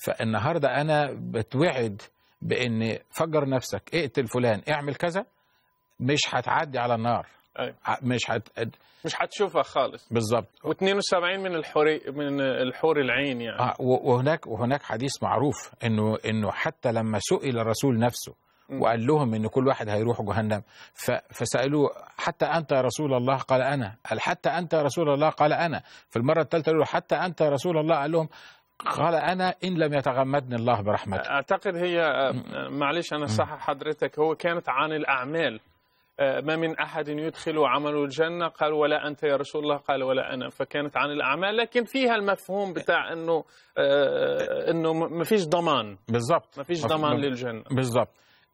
فالنهاردة أنا بتوعد بأن فجر نفسك اقتل فلان اعمل كذا مش هتعدي على النار أي. مش هت... مش هتشوفها خالص بالظبط و72 من الحوري من الحور العين يعني آه وهناك وهناك حديث معروف انه انه حتى لما سئل الرسول نفسه وقال لهم ان كل واحد هيروح جهنم فسالوه حتى انت يا رسول الله قال انا قال حتى انت يا رسول الله قال انا في المره الثالثه قالوا حتى انت يا رسول الله قال لهم قال انا ان لم يتغمدني الله برحمته اعتقد هي آه، معلش انا صح حضرتك هو كانت عن الاعمال آه، ما من احد يدخل عمل الجنه قال ولا انت يا رسول الله قال ولا انا فكانت عن الاعمال لكن فيها المفهوم بتاع انه آه، انه ما فيش ضمان بالظبط ما فيش ضمان للجنه بالظبط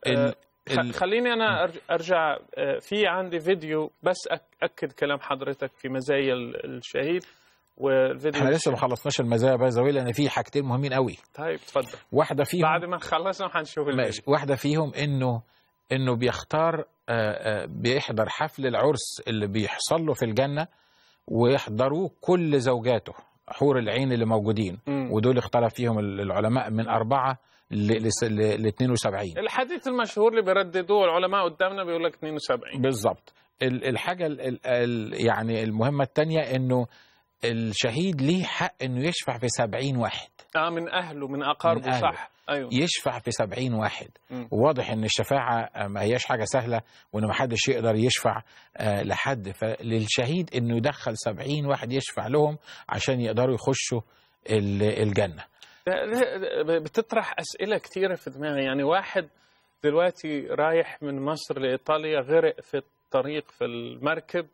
ال... آه، ال... خليني انا ارجع آه، في عندي فيديو بس اكد كلام حضرتك في مزايا الشهيد والفيديو احنا لسه ما خلصناش المزايا باي ذا لان في حاجتين مهمين قوي طيب اتفضل واحده فيهم بعد ما خلصنا هنشوف ماشي واحده فيهم انه انه بيختار آه، بيحضر حفل العرس اللي بيحصل له في الجنه ويحضروه كل زوجاته حور العين اللي موجودين م. ودول اختلف فيهم العلماء من اربعه ل 72 الحديث المشهور اللي بيرددوه العلماء قدامنا بيقول لك 72 بالظبط الحاجه الـ الـ يعني المهمه الثانيه انه الشهيد ليه حق انه يشفع في 70 واحد اه من اهله من اقاربه صح أيوة. يشفع في 70 واحد وواضح ان الشفاعه آه، ما هياش حاجه سهله وان ما حدش يقدر يشفع آه، لحد فللشهيد انه يدخل 70 واحد يشفع لهم عشان يقدروا يخشوا الجنه بتطرح اسئله كثيره في دماغي يعني واحد دلوقتي رايح من مصر لايطاليا غرق في الطريق في المركب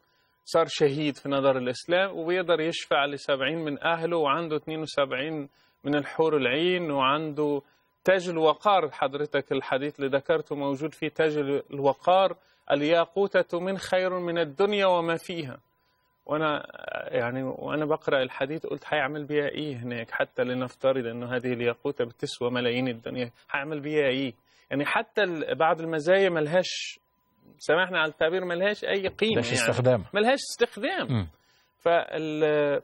صار شهيد في نظر الاسلام وبيقدر يشفع ل 70 من اهله وعنده 72 من الحور العين وعنده تاج الوقار حضرتك الحديث اللي ذكرته موجود فيه تاج الوقار الياقوتة من خير من الدنيا وما فيها وانا يعني وانا بقرا الحديث قلت هيعمل بيها ايه هناك حتى لنفترض انه هذه الياقوته بتسوى ملايين الدنيا هيعمل بيها ايه يعني حتى بعض المزايا ملهاش سامحنا على التعبير ملهاش اي قيمه ملهاش يعني استخدام ملهاش استخدام ف فال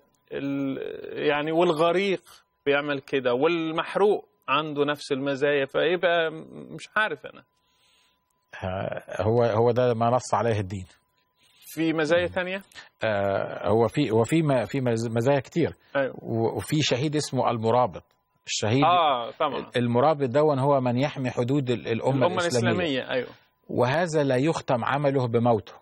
يعني والغريق بيعمل كده والمحروق عنده نفس المزايا فيبقى مش عارف انا هو هو ده ما نص عليه الدين في مزايا ثانيه؟ آه هو في هو في في مزايا كتير أيوه. وفي شهيد اسمه المرابط الشهيد اه طبعا المرابط دون هو من يحمي حدود الامه, الأمة الاسلاميه, الإسلامية. أيوه. وهذا لا يختم عمله بموته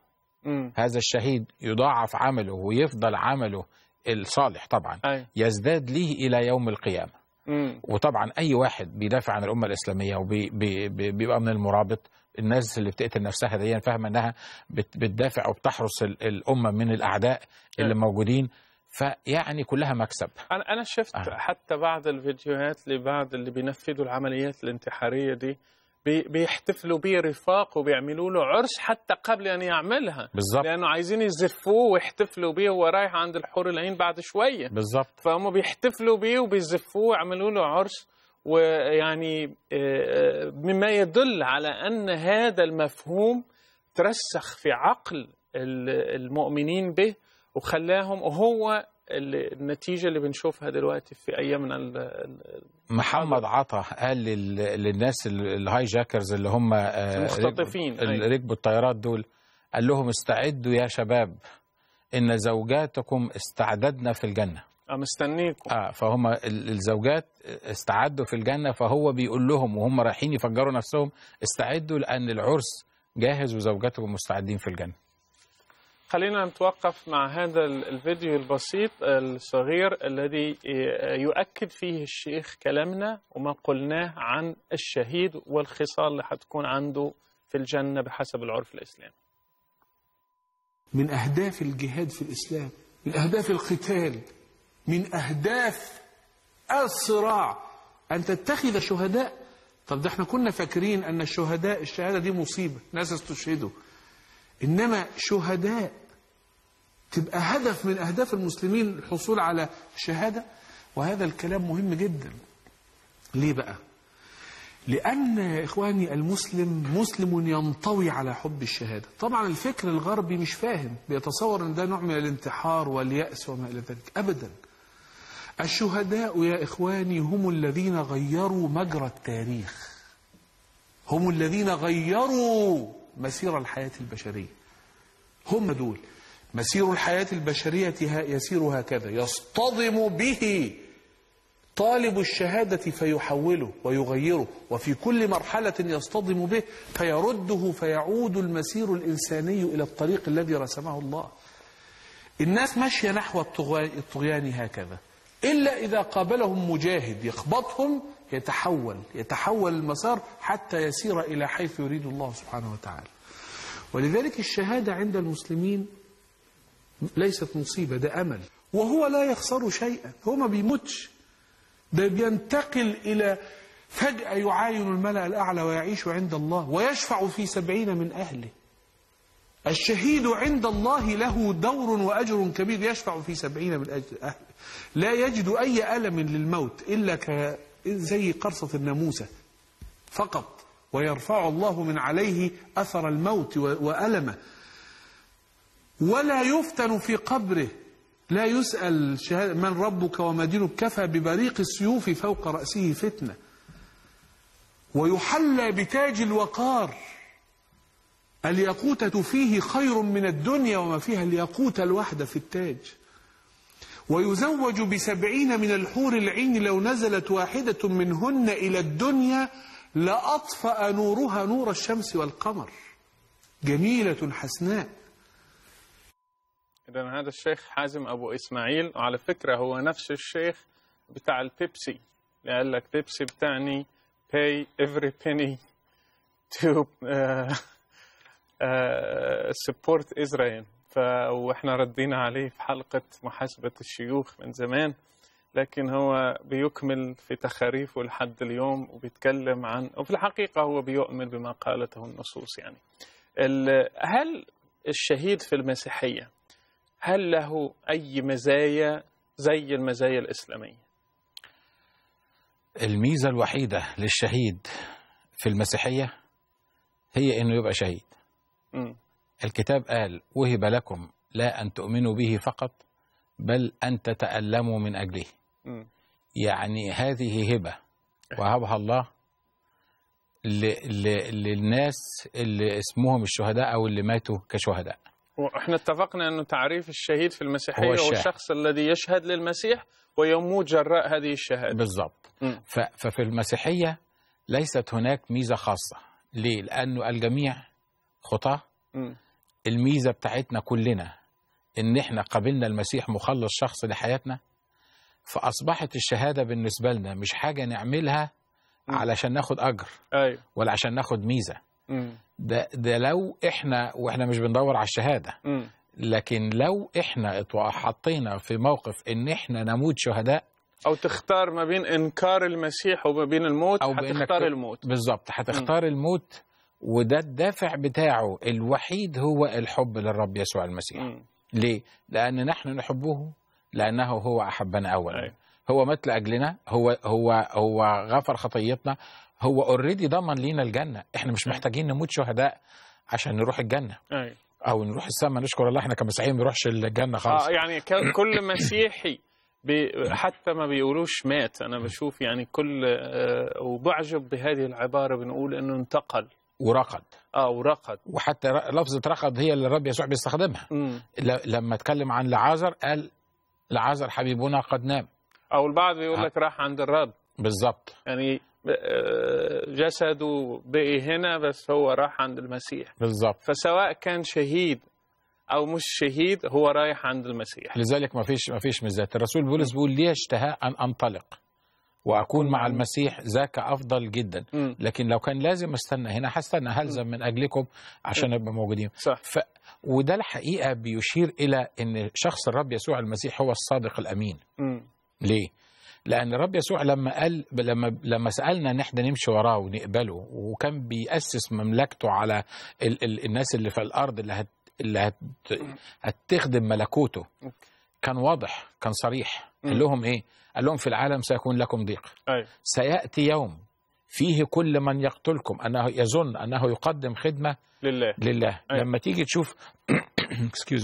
مم. هذا الشهيد يضاعف عمله ويفضل عمله الصالح طبعا أيوه. يزداد ليه الى يوم القيامه مم. وطبعا اي واحد بيدافع عن الامه الاسلاميه وبيبقى من المرابط الناس اللي بتقتل نفسها دي فاهمه انها بتدافع بتحرس الامه من الاعداء اللي إيه. موجودين فيعني كلها مكسب انا انا شفت آه. حتى بعض الفيديوهات لبعض اللي بينفذوا العمليات الانتحاريه دي بيحتفلوا بيه رفاق وبيعملوا له عرس حتى قبل ان يعملها بالظبط لانه عايزين يزفوه ويحتفلوا بيه وهو رايح عند الحور العين بعد شويه بالظبط فهم بيحتفلوا بيه وبيزفوه ويعملوا له عرس ويعني آه، آه، مما يدل على أن هذا المفهوم ترسخ في عقل المؤمنين به وخلاهم وهو النتيجة اللي بنشوفها دلوقتي في أيامنا محمد عطا قال للناس الهاي جاكرز اللي هم آه، المختطفين اللي أيوة. ركبوا الطيارات دول قال لهم استعدوا يا شباب إن زوجاتكم استعددنا في الجنة مستنيكم اه فهم الزوجات استعدوا في الجنه فهو بيقول لهم وهم رايحين يفجروا نفسهم استعدوا لان العرس جاهز وزوجاتكم مستعدين في الجنه خلينا نتوقف مع هذا الفيديو البسيط الصغير الذي يؤكد فيه الشيخ كلامنا وما قلناه عن الشهيد والخصال اللي هتكون عنده في الجنة بحسب العرف الإسلامي من أهداف الجهاد في الإسلام من أهداف القتال من أهداف الصراع أن تتخذ شهداء طب ده احنا كنا فاكرين أن الشهداء الشهادة دي مصيبة ناس استشهدوا إنما شهداء تبقى هدف من أهداف المسلمين الحصول على شهادة وهذا الكلام مهم جدا ليه بقى لأن يا إخواني المسلم مسلم ينطوي على حب الشهادة طبعا الفكر الغربي مش فاهم بيتصور أن ده نوع من الانتحار واليأس وما إلى ذلك أبدا الشهداء يا إخواني هم الذين غيروا مجرى التاريخ هم الذين غيروا مسير الحياة البشرية هم دول مسير الحياة البشرية يسير هكذا يصطدم به طالب الشهادة فيحوله ويغيره وفي كل مرحلة يصطدم به فيرده فيعود المسير الإنساني إلى الطريق الذي رسمه الله الناس ماشية نحو الطغيان هكذا إلا إذا قابلهم مجاهد يخبطهم يتحول يتحول المسار حتى يسير إلى حيث يريد الله سبحانه وتعالى ولذلك الشهادة عند المسلمين ليست مصيبة ده أمل وهو لا يخسر شيئا هو ما بيموتش ده بينتقل إلى فجأة يعاين الملأ الأعلى ويعيش عند الله ويشفع في سبعين من أهله الشهيد عند الله له دور وأجر كبير يشفع في سبعين من أجل أهله لا يجد أي ألم للموت إلا ك زي قرصة الناموسة فقط ويرفع الله من عليه أثر الموت وألمه ولا يفتن في قبره لا يسأل من ربك وما دينك كفى ببريق السيوف فوق رأسه فتنة ويحلى بتاج الوقار الياقوتة فيه خير من الدنيا وما فيها الياقوتة الواحدة في التاج ويزوج بسبعين من الحور العين لو نزلت واحدة منهن إلى الدنيا لأطفأ نورها نور الشمس والقمر جميلة حسناء إذا هذا الشيخ حازم أبو إسماعيل وعلى فكرة هو نفس الشيخ بتاع البيبسي قال لك بيبسي بتعني pay every penny to (laughs) uh, uh, support Israel واحنا ردينا عليه في حلقة محاسبة الشيوخ من زمان لكن هو بيكمل في تخاريفه لحد اليوم وبيتكلم عن وفي الحقيقة هو بيؤمن بما قالته النصوص يعني هل الشهيد في المسيحية هل له أي مزايا زي المزايا الإسلامية الميزة الوحيدة للشهيد في المسيحية هي أنه يبقى شهيد م. الكتاب قال وهب لكم لا أن تؤمنوا به فقط بل أن تتألموا من أجله يعني هذه هبة وهبها الله للناس اللي اسمهم الشهداء أو اللي ماتوا كشهداء واحنا اتفقنا انه تعريف الشهيد في المسيحيه هو, هو الشخص الذي يشهد للمسيح ويموت جراء هذه الشهاده بالضبط ففي المسيحيه ليست هناك ميزه خاصه ليه لانه الجميع خطاه الميزة بتاعتنا كلنا إن إحنا قابلنا المسيح مخلص شخص لحياتنا فأصبحت الشهادة بالنسبة لنا مش حاجة نعملها علشان ناخد أجر أيوه. ولا عشان ناخد ميزة ده, ده لو إحنا وإحنا مش بندور على الشهادة لكن لو إحنا حطينا في موقف إن إحنا نموت شهداء او تختار ما بين انكار المسيح وما بين الموت أو هتختار الموت بالظبط هتختار الموت وده الدافع بتاعه الوحيد هو الحب للرب يسوع المسيح م. ليه؟ لأن نحن نحبه لأنه هو أحبنا أولا أيوه. هو مات لأجلنا هو هو هو غفر خطيتنا هو اوريدي ضمن لينا الجنة احنا مش محتاجين نموت شهداء عشان نروح الجنة أيوه. أو نروح السماء نشكر الله احنا كمسيحيين ما نروحش الجنة خالص آه يعني (coughs) كل مسيحي نعم. حتى ما بيقولوش مات انا نعم. بشوف يعني كل آه، وبعجب بهذه العباره بنقول انه انتقل ورقد اه ورقد وحتى لفظه رقد هي اللي الرب يسوع بيستخدمها لما اتكلم عن لعازر قال لعازر حبيبنا قد نام او البعض بيقول لك راح عند الرب بالظبط يعني آه، جسده بقي هنا بس هو راح عند المسيح بالظبط فسواء كان شهيد او مش شهيد هو رايح عند المسيح لذلك ما فيش ما فيش ميزات الرسول بولس بيقول لي اشتهى ان انطلق واكون مع المسيح ذاك افضل جدا م. لكن لو كان لازم استنى هنا هستنى هلزم من اجلكم عشان ابقى موجودين صح. ف... وده الحقيقه بيشير الى ان شخص الرب يسوع المسيح هو الصادق الامين م. ليه لان الرب يسوع لما قال لما لما سالنا ان احنا نمشي وراه ونقبله وكان بيأسس مملكته على ال... ال... الناس اللي في الارض اللي هت... اللي هت... هتخدم ملكوته م. كان واضح كان صريح قال لهم ايه قال لهم في العالم سيكون لكم ضيق أي. سيأتي يوم فيه كل من يقتلكم أنه يظن أنه يقدم خدمة لله لله أي. لما تيجي تشوف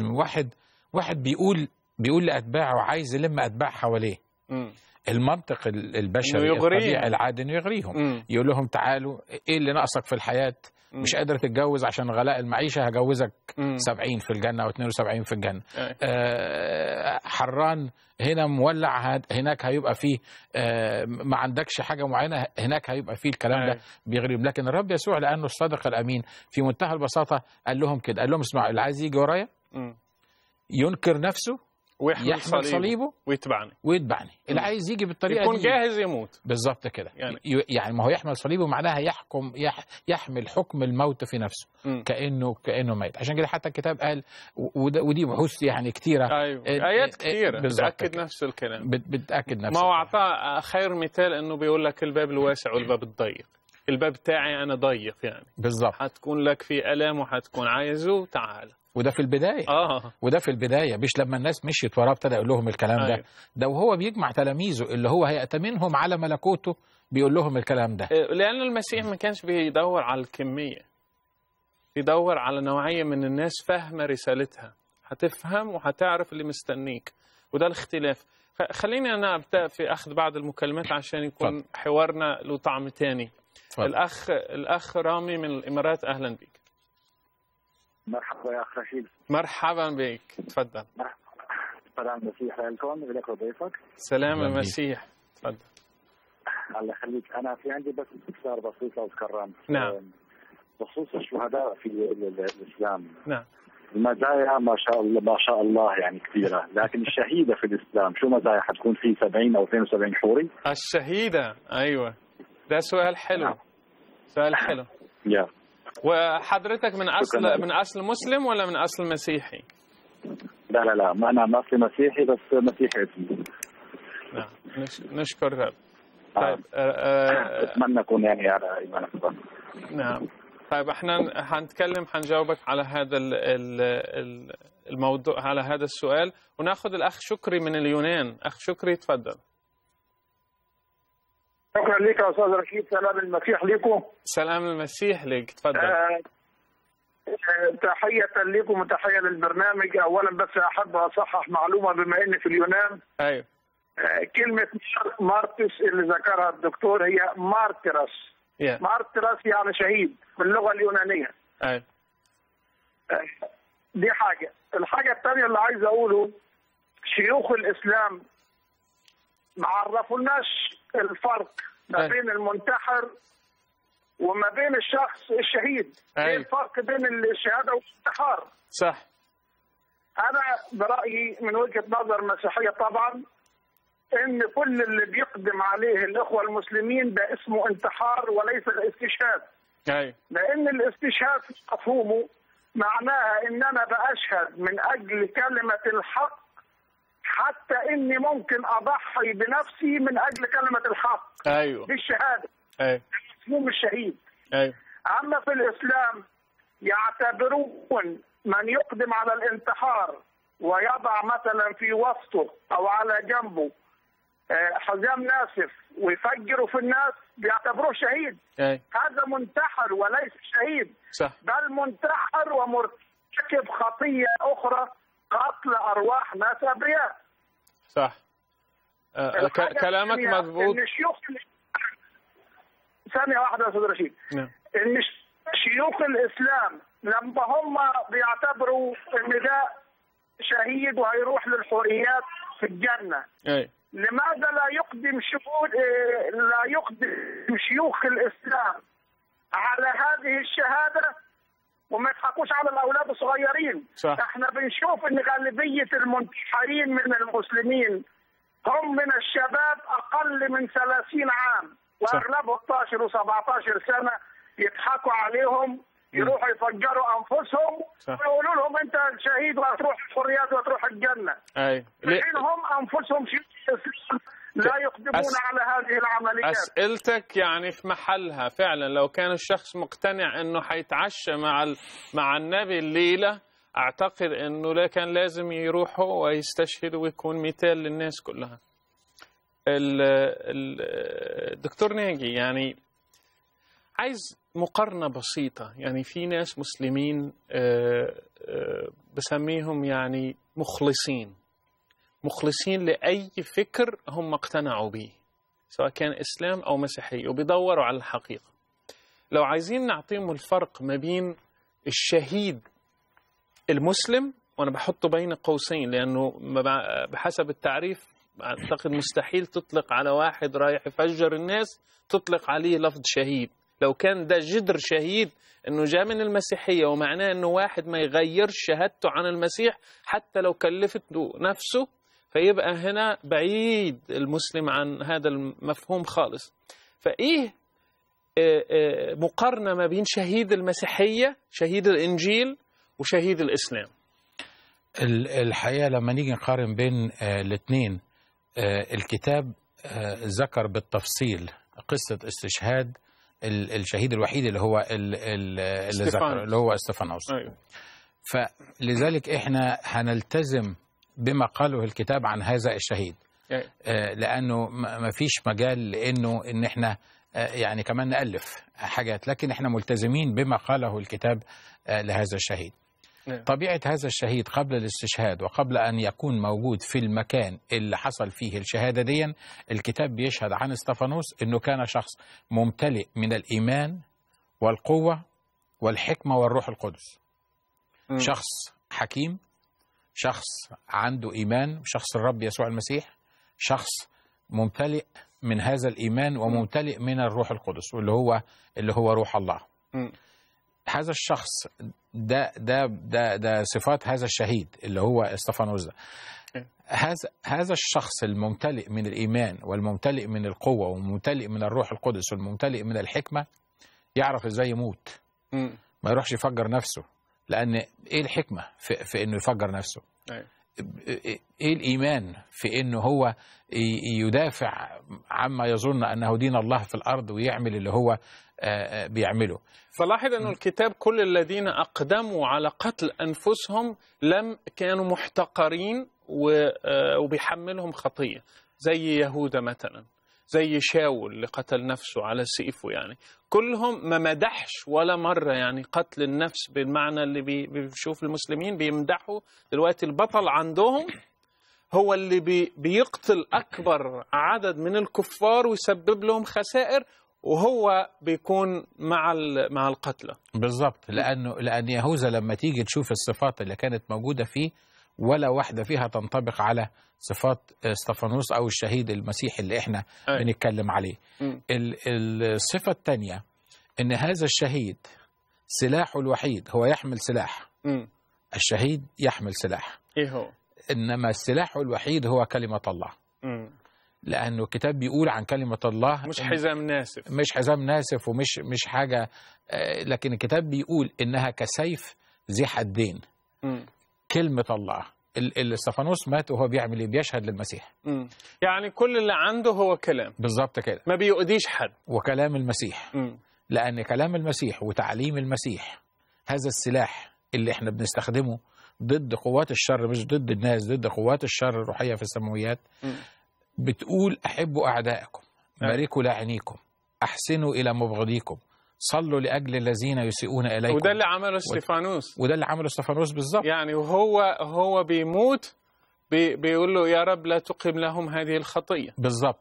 مي (coughs) واحد واحد بيقول بيقول لأتباعه عايز يلم أتباع حواليه م. المنطق البشري الطبيعي العادي انه يغريهم يقول لهم تعالوا ايه اللي ناقصك في الحياه مش قادر تتجوز عشان غلاء المعيشه هجوزك مم. 70 في الجنه او 72 في الجنه آه حران هنا مولع هناك هيبقى فيه آه، ما عندكش حاجه معينه هناك هيبقى فيه الكلام ده بيغرب لكن الرب يسوع لانه الصادق الامين في منتهى البساطه قال لهم كده قال لهم اسمعوا اللي عايز يجي ورايا ينكر نفسه ويحمل, يحمل صليبه ويتبعني ويتبعني اللي عايز يجي بالطريقه يكون دي يكون جاهز يموت بالظبط كده يعني, يعني ما هو يحمل صليبه معناها يحكم يح يحمل حكم الموت في نفسه مم. كانه كانه ميت عشان كده حتى الكتاب قال ودي بحوث يعني كثيره ايوه ايات كثيره بتاكد نفس الكلام بت بتاكد نفس ما هو اعطاه خير مثال انه بيقول لك الباب الواسع والباب الضيق الباب بتاعي انا ضيق يعني بالظبط هتكون لك في الام وهتكون عايزه تعال وده في البدايه آه. وده في البدايه مش لما الناس مشيت وراه ابتدى يقول لهم الكلام أيوه. ده ده وهو بيجمع تلاميذه اللي هو هيأتمنهم على ملكوته بيقول لهم الكلام ده آه، لان المسيح ما كانش بيدور على الكميه بيدور على نوعيه من الناس فاهمه رسالتها هتفهم وهتعرف اللي مستنيك وده الاختلاف خليني انا ابدا في اخذ بعض المكالمات عشان يكون فضل. حوارنا له طعم ثاني الاخ الاخ رامي من الامارات اهلا بك مرحبا يا اخ رشيد مرحبا بك تفضل سلام المسيح لكم ولك وضيفك سلام المسيح تفضل الله يخليك انا في عندي بس استفسار بسيط لو تكرمت نعم بخصوص الشهداء في الاسلام نعم المزايا ما شاء الله ما شاء الله يعني كثيره لكن الشهيده في الاسلام شو مزايا حتكون في 70 او 72 حوري الشهيده ايوه ده سؤال حلو نعم. سؤال حلو yeah. وحضرتك من اصل من اصل مسلم ولا من اصل مسيحي؟ لا لا لا ما انا من اصل مسيحي بس مسيحي اسمي نعم نشكر رب آه. طيب آه، آه، اتمنى اكون يعني على ايمانك نعم طيب احنا هنتكلم هنجاوبك على هذا الموضوع على هذا السؤال وناخذ الاخ شكري من اليونان اخ شكري تفضل شكرا لك يا استاذ رشيد سلام المسيح لكم سلام المسيح لك تفضل آه تحية لكم وتحية للبرنامج أولا بس أحب أصحح معلومة بما إني في اليونان أيوه آه، كلمة مارتس اللي ذكرها الدكتور هي مارترس yeah. مارترس يعني شهيد باللغة اليونانية أيوه آه، دي حاجة الحاجة الثانية اللي عايز أقوله شيوخ الإسلام ما عرفوناش الفرق ما بين المنتحر وما بين الشخص الشهيد إيه أي. ايه الفرق بين الشهاده والانتحار صح انا برايي من وجهه نظر مسيحيه طبعا ان كل اللي بيقدم عليه الاخوه المسلمين ده اسمه انتحار وليس الاستشهاد أي. لان الاستشهاد مفهومه معناها ان انا باشهد من اجل كلمه الحق حتى اني ممكن اضحي بنفسي من اجل كلمه الحق ايوه دي الشهاده ايوه مفهوم الشهيد ايوه اما في الاسلام يعتبرون من يقدم على الانتحار ويضع مثلا في وسطه او على جنبه آه، حزام ناسف ويفجروا في الناس بيعتبروه شهيد أي. أيوه. هذا منتحر وليس شهيد صح. بل منتحر ومرتكب خطية أخرى قتل أرواح ناس أبرياء صح آه, أه، كلامك مضبوط الشيوخ ثانيه واحده يا استاذ رشيد نعم. ان شيوخ الاسلام لما هم بيعتبروا ان ده شهيد وهيروح للحوريات في الجنه أي. لماذا لا يقدم شهود إيه، لا يقدم شيوخ الاسلام على هذه الشهاده وما يضحكوش على الاولاد الصغيرين صح. احنا بنشوف ان غالبيه المنتحرين من المسلمين هم من الشباب اقل من 30 عام واغلبهم 12 و17 سنه يضحكوا عليهم يروحوا يفجروا انفسهم ويقولوا لهم انت شهيد وهتروح الحريات وهتروح الجنه. اي. في هم انفسهم في الاسلام لا يقدمون أس... على هذه العمليات اسئلتك يعني في محلها فعلا لو كان الشخص مقتنع انه حيتعشى مع ال... مع النبي الليله اعتقد انه لا كان لازم يروح ويستشهدوا ويستشهد ويكون مثال للناس كلها ال... ال... الدكتور ناجي يعني عايز مقارنة بسيطة يعني في ناس مسلمين آه، آه، بسميهم يعني مخلصين مخلصين لأي فكر هم اقتنعوا به سواء كان إسلام أو مسيحية وبيدوروا على الحقيقة لو عايزين نعطيهم الفرق ما بين الشهيد المسلم وأنا بحطه بين قوسين لأنه بحسب التعريف أعتقد مستحيل تطلق على واحد رايح يفجر الناس تطلق عليه لفظ شهيد لو كان ده جدر شهيد انه جاء من المسيحيه ومعناه انه واحد ما يغيرش شهادته عن المسيح حتى لو كلفت نفسه فيبقى هنا بعيد المسلم عن هذا المفهوم خالص فإيه آه، آه، مقارنة ما بين شهيد المسيحية شهيد الإنجيل وشهيد الإسلام الحقيقة لما نيجي نقارن بين آه، الاثنين الكتاب ذكر بالتفصيل قصة استشهاد الشهيد الوحيد اللي هو اللي ذكر اللي هو استفانوس أيوه. فلذلك احنا هنلتزم بما قاله الكتاب عن هذا الشهيد إيه. آه، لانه ما فيش مجال لانه ان احنا آه، يعني كمان نالف حاجات لكن احنا ملتزمين بما قاله الكتاب آه، لهذا الشهيد إيه. طبيعه هذا الشهيد قبل الاستشهاد وقبل ان يكون موجود في المكان اللي حصل فيه الشهاده دي الكتاب بيشهد عن استفانوس انه كان شخص ممتلئ من الايمان والقوه والحكمه والروح القدس شخص حكيم شخص عنده إيمان شخص الرب يسوع المسيح شخص ممتلئ من هذا الإيمان وممتلئ من الروح القدس واللي هو اللي هو روح الله هذا الشخص ده ده ده ده صفات هذا الشهيد اللي هو استفانوس إيه. هذا هذا الشخص الممتلئ من الايمان والممتلئ من القوه والممتلئ من الروح القدس والممتلئ من الحكمه يعرف ازاي يموت ما يروحش يفجر نفسه لان ايه الحكمه في, في انه يفجر نفسه أيوه. ايه الايمان في انه هو يدافع عما يظن انه دين الله في الارض ويعمل اللي هو آه، آه، بيعمله فلاحظ أن الكتاب كل الذين أقدموا على قتل أنفسهم لم كانوا محتقرين آه، وبيحملهم خطية زي يهوذا مثلا زي شاول اللي قتل نفسه على سيفه يعني كلهم ما مدحش ولا مرة يعني قتل النفس بالمعنى اللي بيشوف المسلمين بيمدحوا دلوقتي البطل عندهم هو اللي بي بيقتل أكبر عدد من الكفار ويسبب لهم خسائر وهو بيكون مع مع القتلى بالظبط لانه لان يهوذا لما تيجي تشوف الصفات اللي كانت موجوده فيه ولا واحدة فيها تنطبق على صفات استفانوس أو الشهيد المسيحي اللي احنا أي. بنتكلم عليه م. الصفة الثانية أن هذا الشهيد سلاحه الوحيد هو يحمل سلاح م. الشهيد يحمل سلاح إيه هو؟ إنما سلاحه الوحيد هو كلمة الله م. لأنه الكتاب بيقول عن كلمة الله مش حزام ناسف مش حزام ناسف ومش مش حاجة آه، لكن الكتاب بيقول إنها كسيف ذي حدين كلمة الله الاستفانوس مات وهو بيعمل ايه؟ بيشهد للمسيح. مم. يعني كل اللي عنده هو كلام. بالظبط كده. ما بيؤذيش حد. وكلام المسيح. مم. لأن كلام المسيح وتعليم المسيح هذا السلاح اللي احنا بنستخدمه ضد قوات الشر مش ضد الناس ضد قوات الشر الروحية في السماويات بتقول أحبوا أعدائكم باركوا لعنيكم، أحسنوا إلى مبغضيكم صلوا لاجل الذين يسيئون اليكم وده اللي عمله استفانوس وده اللي عمله استفانوس بالظبط يعني هو هو بيموت بي بيقول له يا رب لا تقم لهم هذه الخطيه بالظبط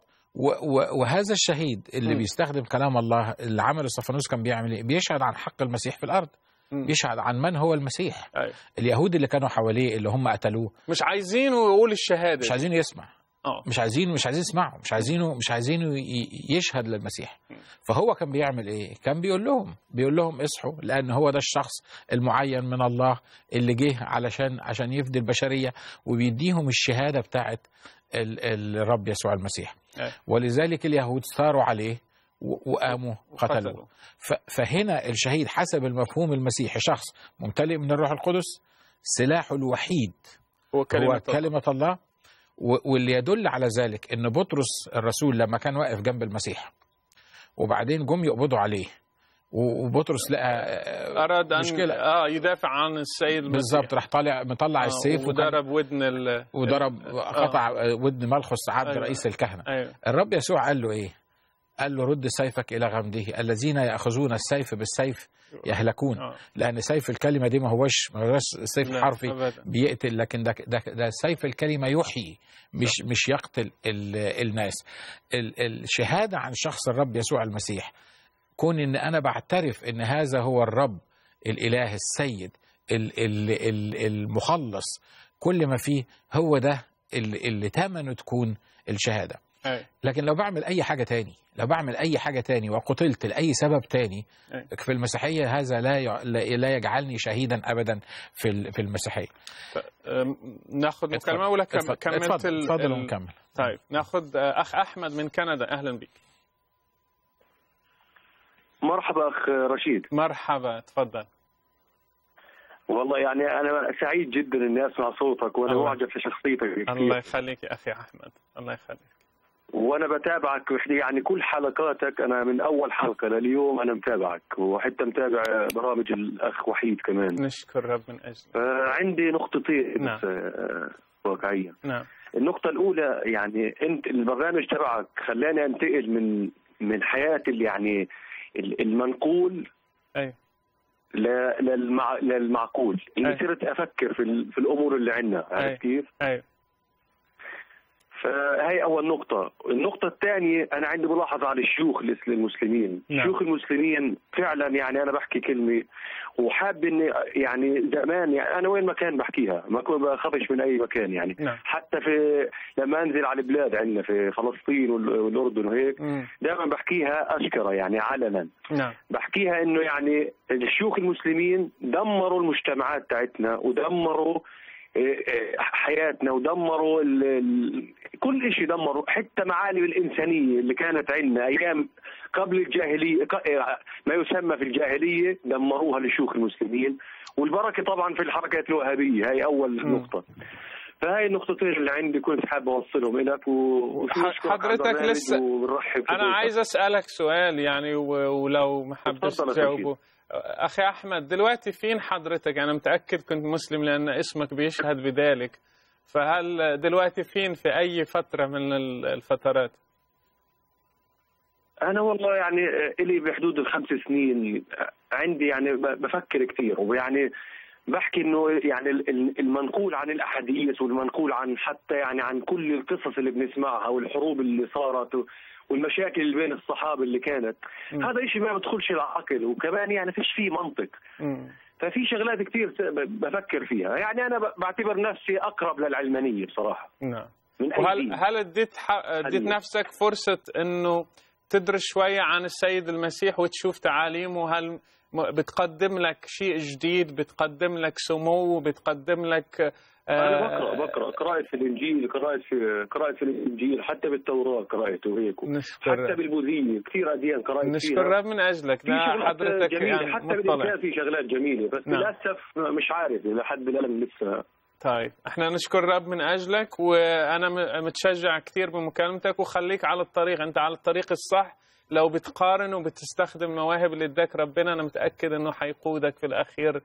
وهذا الشهيد اللي م. بيستخدم كلام الله اللي عمله استفانوس كان بيعمل ايه بيشهد عن حق المسيح في الارض بيشهد عن من هو المسيح أي. أيوة. اليهود اللي كانوا حواليه اللي هم قتلوه مش عايزينه يقول الشهاده مش عايزينه يسمع أوه. مش عايزين مش عايزين يسمعوا مش عايزينه مش عايزينه يشهد للمسيح فهو كان بيعمل ايه كان بيقول لهم بيقول لهم اصحوا لان هو ده الشخص المعين من الله اللي جه علشان عشان يفدي البشريه وبيديهم الشهاده بتاعه الرب يسوع المسيح أه. ولذلك اليهود ثاروا عليه وقاموا قتلوه فهنا الشهيد حسب المفهوم المسيحي شخص ممتلئ من الروح القدس سلاحه الوحيد هو كلمة, هو كلمة الله واللي يدل على ذلك ان بطرس الرسول لما كان واقف جنب المسيح وبعدين جم يقبضوا عليه وبطرس لقى اراد ان مشكلة. اه يدافع عن السيد بالظبط راح طالع مطلع آه السيف وضرب ودن ال... وضرب آه. قطع ودن ملخص عبد أيوة. رئيس الكهنه أيوة. الرب يسوع قال له ايه؟ قال له رد سيفك إلى غمده الذين يأخذون السيف بالسيف يهلكون آه. لأن سيف الكلمة دي ما هوش ما هوش سيف حرفي بيقتل لكن ده, ده, ده سيف الكلمة يحيي مش مش يقتل الناس الشهادة عن شخص الرب يسوع المسيح كون إن أنا بعترف إن هذا هو الرب الإله السيد المخلص كل ما فيه هو ده اللي تمنه تكون الشهاده لكن لو بعمل أي حاجة تاني لو بعمل أي حاجة تاني وقتلت لأي سبب تاني في المسيحية هذا لا لا يجعلني شهيدا أبدا في في المسيحية ناخد مكالمة ولا كم كملت اتفضل ونكمل طيب ناخد أخ أحمد من كندا أهلا بك مرحبا أخ رشيد مرحبا تفضل والله يعني انا سعيد جدا اني اسمع صوتك وانا معجب في شخصيتك كثير الله يخليك يا اخي احمد الله يخليك وانا بتابعك يعني كل حلقاتك انا من اول حلقه لليوم انا متابعك وحتى متابع برامج الاخ وحيد كمان نشكر رب من اجلك آه، عندي نقطتين نعم. آه، واقعيه نعم النقطه الاولى يعني انت البرنامج تبعك خلاني انتقل من من حياه اللي يعني المنقول اي للمع... للمعقول اني يعني صرت افكر في, ال... في الامور اللي عندنا عرفت كيف؟ ايوه هاي اول نقطه النقطه الثانيه انا عندي ملاحظه على الشيوخ المسلمين نعم. شيوخ المسلمين فعلا يعني انا بحكي كلمه وحاب اني يعني زمان يعني انا وين ما كان بحكيها ما بخافش من اي مكان يعني نعم. حتى في لما انزل على البلاد عندنا في فلسطين والاردن وهيك دائما بحكيها اشكره يعني علنا نعم. بحكيها انه يعني الشيوخ المسلمين دمروا المجتمعات تاعتنا ودمروا إيه، إيه، حياتنا ودمروا كل شيء دمروا حتى معالم الانسانيه اللي كانت عندنا ايام قبل الجاهليه إيه، ما يسمى في الجاهليه دمروها لشيوخ المسلمين والبركه طبعا في الحركات الوهابيه هاي اول م. نقطه فهاي النقطتين اللي عندي كنت حابب اوصلهم لك وحضرتك لسه انا عايز اسالك سؤال يعني ولو ما حبيتش تجاوبه اخي احمد دلوقتي فين حضرتك انا متاكد كنت مسلم لان اسمك بيشهد بذلك فهل دلوقتي فين في اي فتره من الفترات انا والله يعني آه، الي بحدود الخمس سنين آه، عندي يعني بفكر كثير ويعني بحكي انه يعني المنقول عن الاحاديث والمنقول عن حتى يعني عن كل القصص اللي بنسمعها والحروب اللي صارت والمشاكل اللي بين الصحاب اللي كانت م. هذا شيء ما بدخلش العقل وكمان يعني فيش فيه منطق م. ففي شغلات كثير بفكر فيها يعني انا بعتبر نفسي اقرب للعلمانيه بصراحه نعم من أي وهل هل اديت ح... اديت نفسك فرصه انه تدرس شويه عن السيد المسيح وتشوف تعاليمه هل بتقدم لك شيء جديد بتقدم لك سمو بتقدم لك انا آه، بقرا بقرا قراءه في الانجيل قراءه في قراءه في الانجيل حتى بالتوراه قراءته هيك حتى بالبوذيه كثير اديان قراءه نشكر الرب من اجلك لا حضرتك يعني حتى بالانجيل في شغلات جميله بس نعم. للاسف مش عارف لحد الان لسه طيب احنا نشكر الرب من اجلك وانا متشجع كثير بمكالمتك وخليك على الطريق انت على الطريق الصح لو بتقارن وبتستخدم مواهب اللي اداك ربنا انا متاكد انه حيقودك في الاخير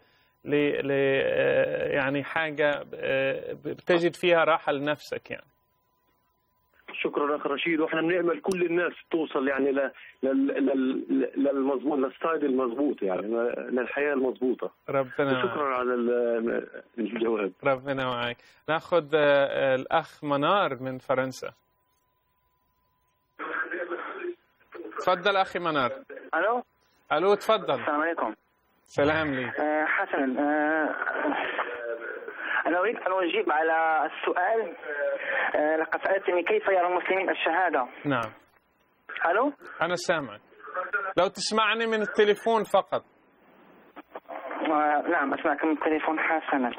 ل آه، يعني حاجه آه، بتجد فيها راحه لنفسك يعني شكرا اخ رشيد واحنا بنعمل كل الناس توصل يعني ل... لل... لل... للمضبوط للستايل المضبوط يعني للحياه المضبوطه ربنا شكرا على الجواب ربنا معك ناخذ آه، الاخ منار من فرنسا تفضل اخي منار الو الو تفضل السلام عليكم سلام لي آه، حسنا آه، أنا أريد أن أجيب على السؤال آه، لقد سألتني كيف يرى المسلمين الشهادة نعم ألو أنا سامع لو تسمعني من التليفون فقط نعم أسمعك من التليفون حسنا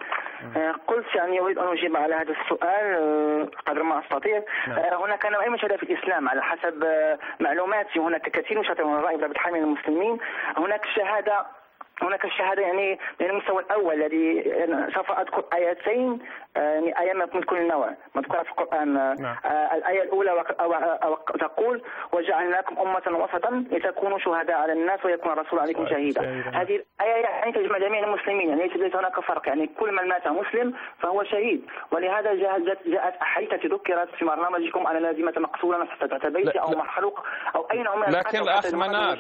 قلت يعني أريد أن أجيب على هذا السؤال قدر ما أستطيع نعم. هناك نوعين من الشهداء في الإسلام على حسب معلوماتي هناك كثير من الشهداء والرائبة المسلمين هناك شهادة هناك الشهاده يعني من المستوى الاول الذي يعني سوف اذكر ايتين آه، يعني ايات من كل نوع مذكوره في القران نعم. آه، الايه الاولى تقول وجعلناكم امه وسطا لتكونوا شهداء على الناس ويكون الرسول عليكم شهيدا هذه الايه يعني تجمع جميع المسلمين يعني ليس هناك فرق يعني كل من مات مسلم فهو شهيد ولهذا جاءت احاديث ذكرت في برنامجكم انا لازمه مقتولا حتى بيتي او محروق او اي نوع من لكن اخ منار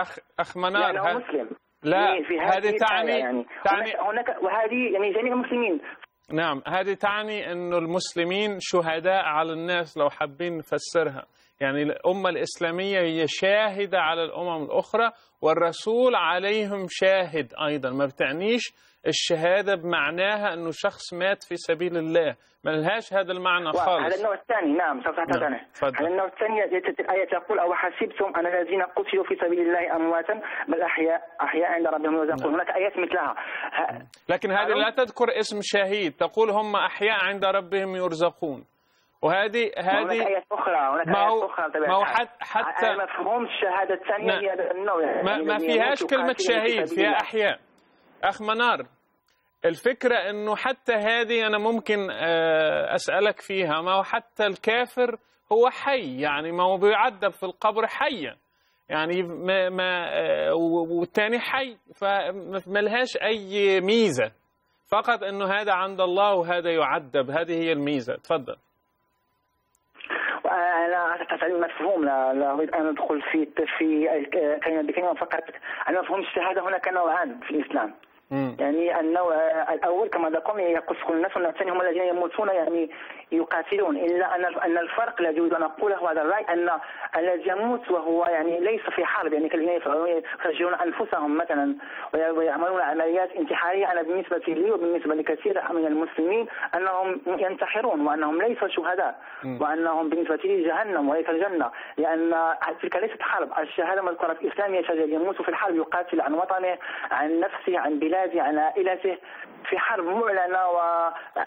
اخ اخ منار هل... مسلم لا هذه تعني يعني. تعني هناك وهذه يعني جميع المسلمين نعم هذه تعني أن المسلمين شهداء على الناس لو حابين نفسرها يعني الأمة الإسلامية هي شاهدة على الأمم الأخرى والرسول عليهم شاهد أيضا ما بتعنيش الشهادة بمعناها أنه شخص مات في سبيل الله ما لهاش هذا المعنى خالص على النوع الثاني نعم صفحة نعم. على النوع الثاني الآية تقول أو حسبتم أن الذين قتلوا في سبيل الله أمواتا بل أحياء أحياء عند ربهم يرزقون هناك آيات مثلها ه... لكن هذه لا تذكر اسم شهيد تقول هم أحياء عند ربهم يرزقون وهذه هذه هناك ايات اخرى هناك ما هو اخرى ما هو حتى حتى مفهوم الشهاده الثانيه نعم. هي النوع يعني ما, ما يعني فيهاش كلمه شهيد فيها احياء اخ منار الفكرة انه حتى هذه انا ممكن آه، اسألك فيها ما هو حتى الكافر هو حي يعني ما هو بيعذب في القبر حيا يعني ما, ما آه، والتاني حي فما لهاش اي ميزة فقط انه هذا عند الله وهذا يعذب هذه هي الميزة تفضل انا آه، اعتقد ان المفهوم لا, لا اريد ان ادخل في في كلمه بكلمه فقط مفهوم الشهاده هناك نوعان في الاسلام يعني النوع الاول كما ذكرنا يقصف الناس والثاني هم الذين يموتون يعني يقاتلون إلا أن أن الفرق الذي أريد أن أقوله هذا الرأي أن الذي يموت وهو يعني ليس في حرب يعني كالذين يفجرون أنفسهم مثلا ويعملون عمليات انتحارية أنا بالنسبة لي وبالنسبة لكثير من المسلمين أنهم ينتحرون وأنهم ليسوا شهداء وأنهم بالنسبة لي جهنم وليس الجنة لأن تلك ليست حرب الشهادة مذكورة في الإسلام يشهد يموت في الحرب يقاتل عن وطنه عن نفسه عن بلاده عن عائلته في حرب معلنة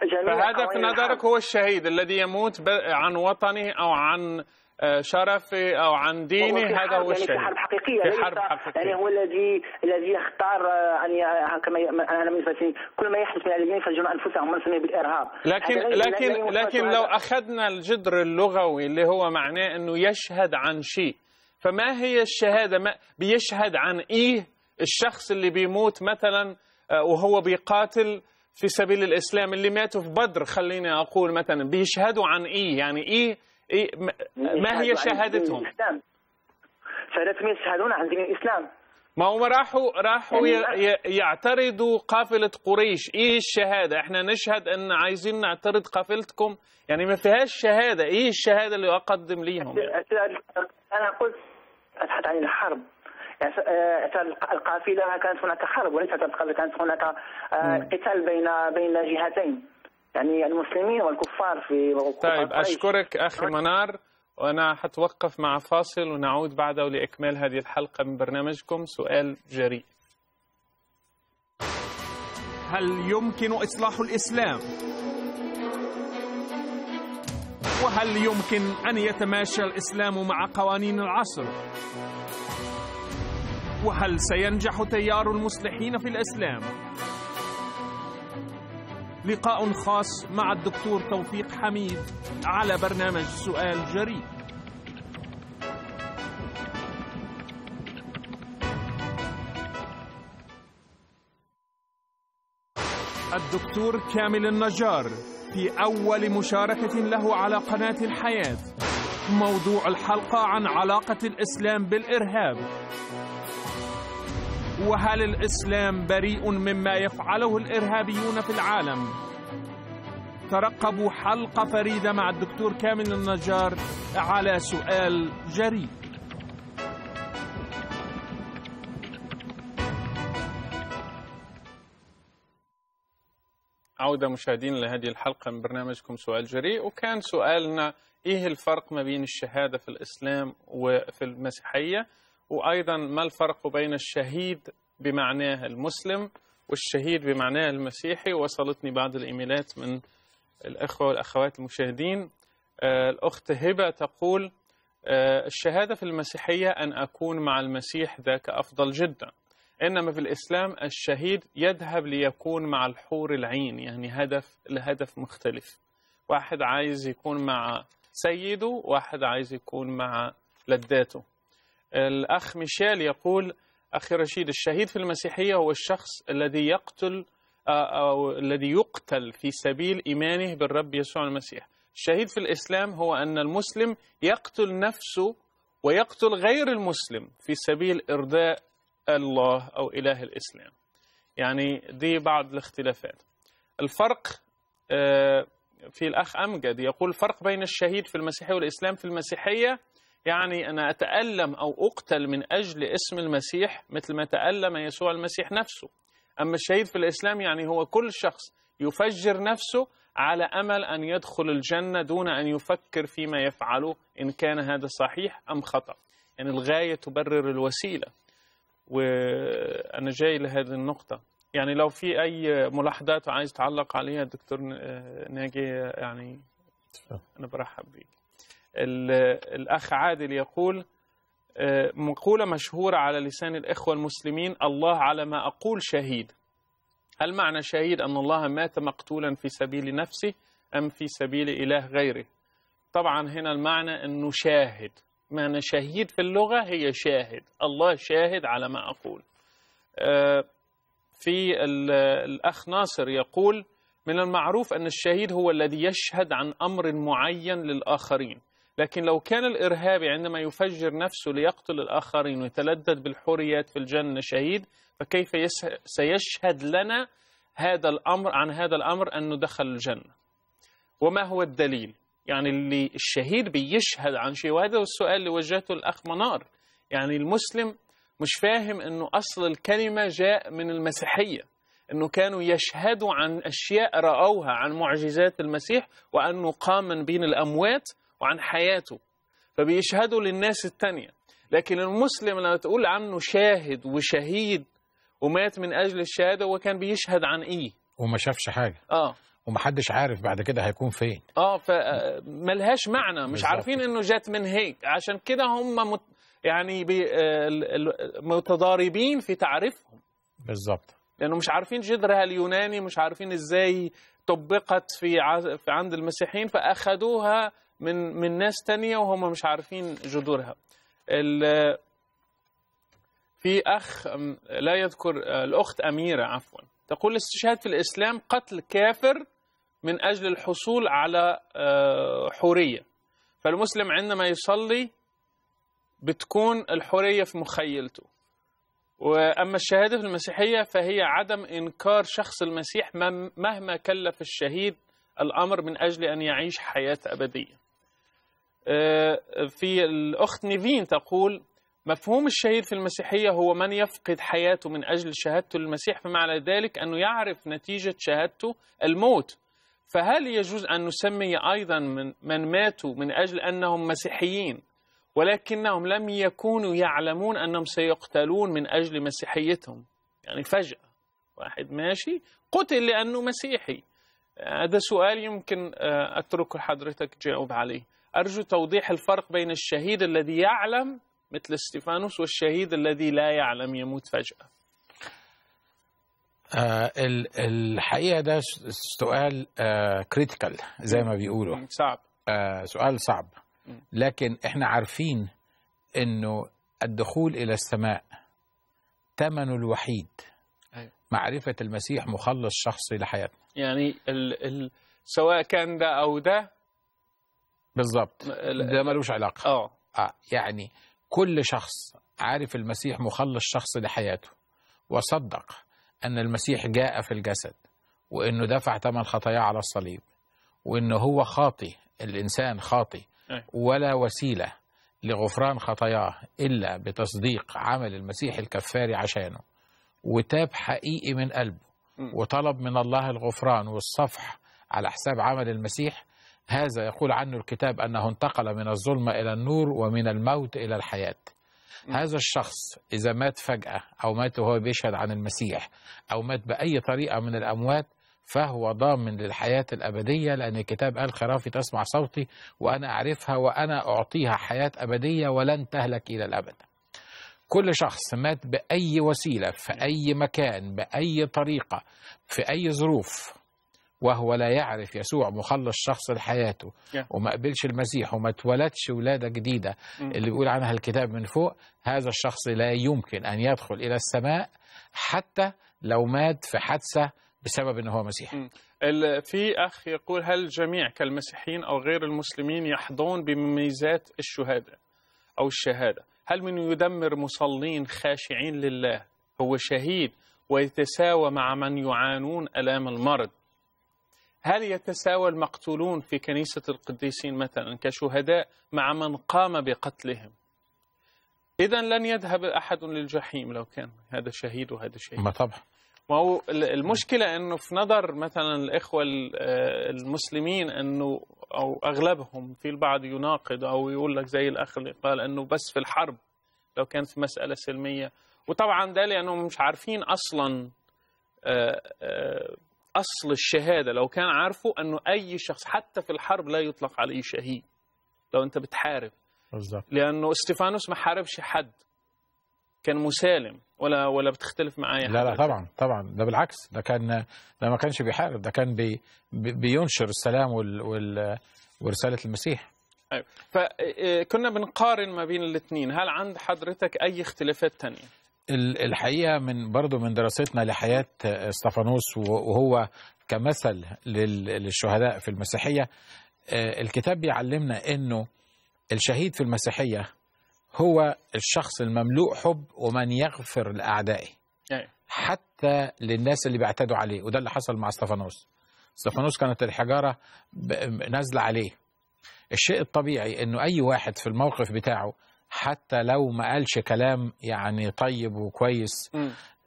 وجميع هذا في نظرك هو الشهيد الشهيد الذي يموت عن وطنه أو عن آه، شرفه او عن دينه هذا هو الشيء يعني في حرب حقيقيه في حرب حقيقيه يعني هو الذي الذي يختار آه، ان آه، كما انا بالنسبه كل ما يحدث من الذين يفجرون انفسهم نسميه بالارهاب لكن لكن لكن لو اخذنا الجذر اللغوي اللي هو معناه انه يشهد عن شيء فما هي الشهاده ما بيشهد عن ايه الشخص اللي بيموت مثلا وهو بيقاتل في سبيل الإسلام اللي ماتوا في بدر خليني أقول مثلا بيشهدوا عن إيه يعني إيه, إيه ما هي شهادتهم شهادتهم يشهدون عن دين الإسلام ما هم راحوا راحوا يعني يعترضوا قافلة قريش، إيه الشهادة؟ إحنا نشهد أن عايزين نعترض قافلتكم، يعني ما فيهاش شهادة، إيه الشهادة اللي أقدم ليهم؟ يعني؟ أنا قلت أبحث عن الحرب آه، القافله كانت هناك حرب وليس كانت هناك آه، قتال بين بين جهتين يعني المسلمين والكفار في طيب اشكرك اخي منار وانا حتوقف مع فاصل ونعود بعده لاكمال هذه الحلقه من برنامجكم سؤال جريء هل يمكن اصلاح الاسلام وهل يمكن ان يتماشى الاسلام مع قوانين العصر وهل سينجح تيار المصلحين في الإسلام؟ لقاء خاص مع الدكتور توفيق حميد على برنامج سؤال جريء الدكتور كامل النجار في أول مشاركة له على قناة الحياة موضوع الحلقة عن علاقة الإسلام بالإرهاب وهل الاسلام بريء مما يفعله الارهابيون في العالم ترقبوا حلقه فريده مع الدكتور كامل النجار على سؤال جريء عودة مشاهدين لهذه الحلقة من برنامجكم سؤال جريء وكان سؤالنا إيه الفرق ما بين الشهادة في الإسلام وفي المسيحية وأيضا ما الفرق بين الشهيد بمعناه المسلم والشهيد بمعناه المسيحي وصلتني بعض الإيميلات من الأخوة والأخوات المشاهدين آه، الأخت هبة تقول آه، الشهادة في المسيحية أن أكون مع المسيح ذاك أفضل جدا إنما في الإسلام الشهيد يذهب ليكون مع الحور العين يعني هدف لهدف مختلف واحد عايز يكون مع سيده واحد عايز يكون مع لذاته الأخ ميشيل يقول أخي رشيد الشهيد في المسيحية هو الشخص الذي يقتل آه، أو الذي يقتل في سبيل إيمانه بالرب يسوع المسيح الشهيد في الإسلام هو أن المسلم يقتل نفسه ويقتل غير المسلم في سبيل إرضاء الله أو إله الإسلام يعني دي بعض الاختلافات الفرق آه، في الأخ أمجد يقول الفرق بين الشهيد في المسيحية والإسلام في المسيحية يعني أنا أتألم أو أقتل من أجل اسم المسيح مثل ما تألم يسوع المسيح نفسه أما الشهيد في الإسلام يعني هو كل شخص يفجر نفسه على أمل أن يدخل الجنة دون أن يفكر فيما يفعله إن كان هذا صحيح أم خطأ يعني الغاية تبرر الوسيلة وأنا جاي لهذه النقطة يعني لو في أي ملاحظات عايز تعلق عليها دكتور آه، ناجي يعني أنا برحب بك الأخ عادل يقول آه، مقولة مشهورة على لسان الإخوة المسلمين الله على ما أقول شهيد هل معنى شهيد أن الله مات مقتولا في سبيل نفسه أم في سبيل إله غيره طبعا هنا المعنى أنه شاهد معنى شهيد في اللغة هي شاهد الله شاهد على ما أقول آه، في الأخ ناصر يقول من المعروف أن الشهيد هو الذي يشهد عن أمر معين للآخرين لكن لو كان الإرهابي عندما يفجر نفسه ليقتل الآخرين ويتلذذ بالحريات في الجنة شهيد فكيف سيشهد لنا هذا الأمر عن هذا الأمر أنه دخل الجنة وما هو الدليل يعني اللي الشهيد بيشهد عن شيء هو السؤال اللي وجهته الأخ منار يعني المسلم مش فاهم أنه أصل الكلمة جاء من المسيحية أنه كانوا يشهدوا عن أشياء رأوها عن معجزات المسيح وأنه قام من بين الأموات وعن حياته فبيشهدوا للناس التانية لكن المسلم لما تقول عنه شاهد وشهيد ومات من أجل الشهادة هو كان بيشهد عن إيه وما شافش حاجة آه ومحدش عارف بعد كده هيكون فين اه فملهاش معنى مش بالزبط. عارفين انه جت من هيك عشان كده هم مت يعني بي آه، متضاربين في تعريفهم بالظبط لانه مش عارفين جذرها اليوناني مش عارفين ازاي طبقت في عند المسيحيين فاخذوها من من ناس تانية وهم مش عارفين جذورها في أخ لا يذكر الأخت أميرة عفوا تقول الاستشهاد في الإسلام قتل كافر من أجل الحصول على آه، حورية فالمسلم عندما يصلي بتكون الحورية في مخيلته وأما الشهادة في المسيحية فهي عدم إنكار شخص المسيح مهما كلف الشهيد الأمر من أجل أن يعيش حياة أبدية آه، في الأخت نيفين تقول مفهوم الشهيد في المسيحية هو من يفقد حياته من أجل شهادته للمسيح فمعنى ذلك أنه يعرف نتيجة شهادته الموت فهل يجوز أن نسمي أيضا من, من ماتوا من أجل أنهم مسيحيين ولكنهم لم يكونوا يعلمون أنهم سيقتلون من أجل مسيحيتهم يعني فجأة واحد ماشي قتل لأنه مسيحي هذا سؤال يمكن آه، أترك لحضرتك تجاوب عليه أرجو توضيح الفرق بين الشهيد الذي يعلم مثل استيفانوس والشهيد الذي لا يعلم يموت فجأة آه الحقيقة ده سؤال آه كريتيكال زي ما بيقولوا صعب آه سؤال صعب لكن احنا عارفين انه الدخول الى السماء ثمنه الوحيد أيوة. معرفة المسيح مخلص شخصي لحياتنا يعني ال ال سواء كان ده أو ده بالظبط ده ملوش علاقه اه اه يعني كل شخص عارف المسيح مخلص شخص لحياته وصدق ان المسيح جاء في الجسد وانه دفع ثمن خطاياه على الصليب وانه هو خاطي الانسان خاطي ولا وسيله لغفران خطاياه الا بتصديق عمل المسيح الكفاري عشانه وتاب حقيقي من قلبه وطلب من الله الغفران والصفح على حساب عمل المسيح هذا يقول عنه الكتاب أنه انتقل من الظلمة إلى النور ومن الموت إلى الحياة هذا الشخص إذا مات فجأة أو مات وهو بيشهد عن المسيح أو مات بأي طريقة من الأموات فهو ضامن للحياة الأبدية لأن الكتاب قال خرافي تسمع صوتي وأنا أعرفها وأنا أعطيها حياة أبدية ولن تهلك إلى الأبد كل شخص مات بأي وسيلة في أي مكان بأي طريقة في أي ظروف وهو لا يعرف يسوع مخلص شخص لحياته وما قبلش المسيح وما اتولدش ولاده جديده mm. اللي بيقول عنها الكتاب من فوق هذا الشخص لا يمكن ان يدخل الى السماء حتى لو مات في حادثه بسبب ان هو مسيحي. Mm. في اخ يقول هل جميع كالمسيحيين او غير المسلمين يحظون بمميزات الشهاده او الشهاده؟ هل من يدمر مصلين خاشعين لله هو شهيد ويتساوى مع من يعانون الام المرض هل يتساوى المقتولون في كنيسة القديسين مثلا كشهداء مع من قام بقتلهم إذا لن يذهب أحد للجحيم لو كان هذا شهيد وهذا شهيد ما طبعا ما هو المشكلة أنه في نظر مثلا الإخوة آه، المسلمين أنه أو أغلبهم في البعض يناقض أو يقول لك زي الأخ اللي قال أنه بس في الحرب لو كانت مسألة سلمية وطبعا ده لأنهم مش عارفين أصلا آه، آه، أصل الشهادة لو كان عارفه أنه أي شخص حتى في الحرب لا يطلق عليه شهيد لو أنت بتحارب بالظبط لأنه استيفانوس ما حاربش حد كان مسالم ولا ولا بتختلف معايا لا لا طبعا طبعا ده بالعكس ده كان ده ما كانش بيحارب ده كان بي بينشر السلام وال وال ورسالة المسيح طيب. أيوة. آه، فكنا آه، بنقارن ما بين الاثنين هل عند حضرتك أي اختلافات تانية؟ الحقيقه من برضه من دراستنا لحياه استفانوس وهو كمثل للشهداء في المسيحيه آه، الكتاب بيعلمنا انه الشهيد في المسيحيه هو الشخص المملوء حب ومن يغفر لاعدائه حتى للناس اللي بيعتدوا عليه وده اللي حصل مع استفانوس استفانوس كانت الحجاره نازله عليه الشيء الطبيعي انه اي واحد في الموقف بتاعه حتى لو ما قالش كلام يعني طيب وكويس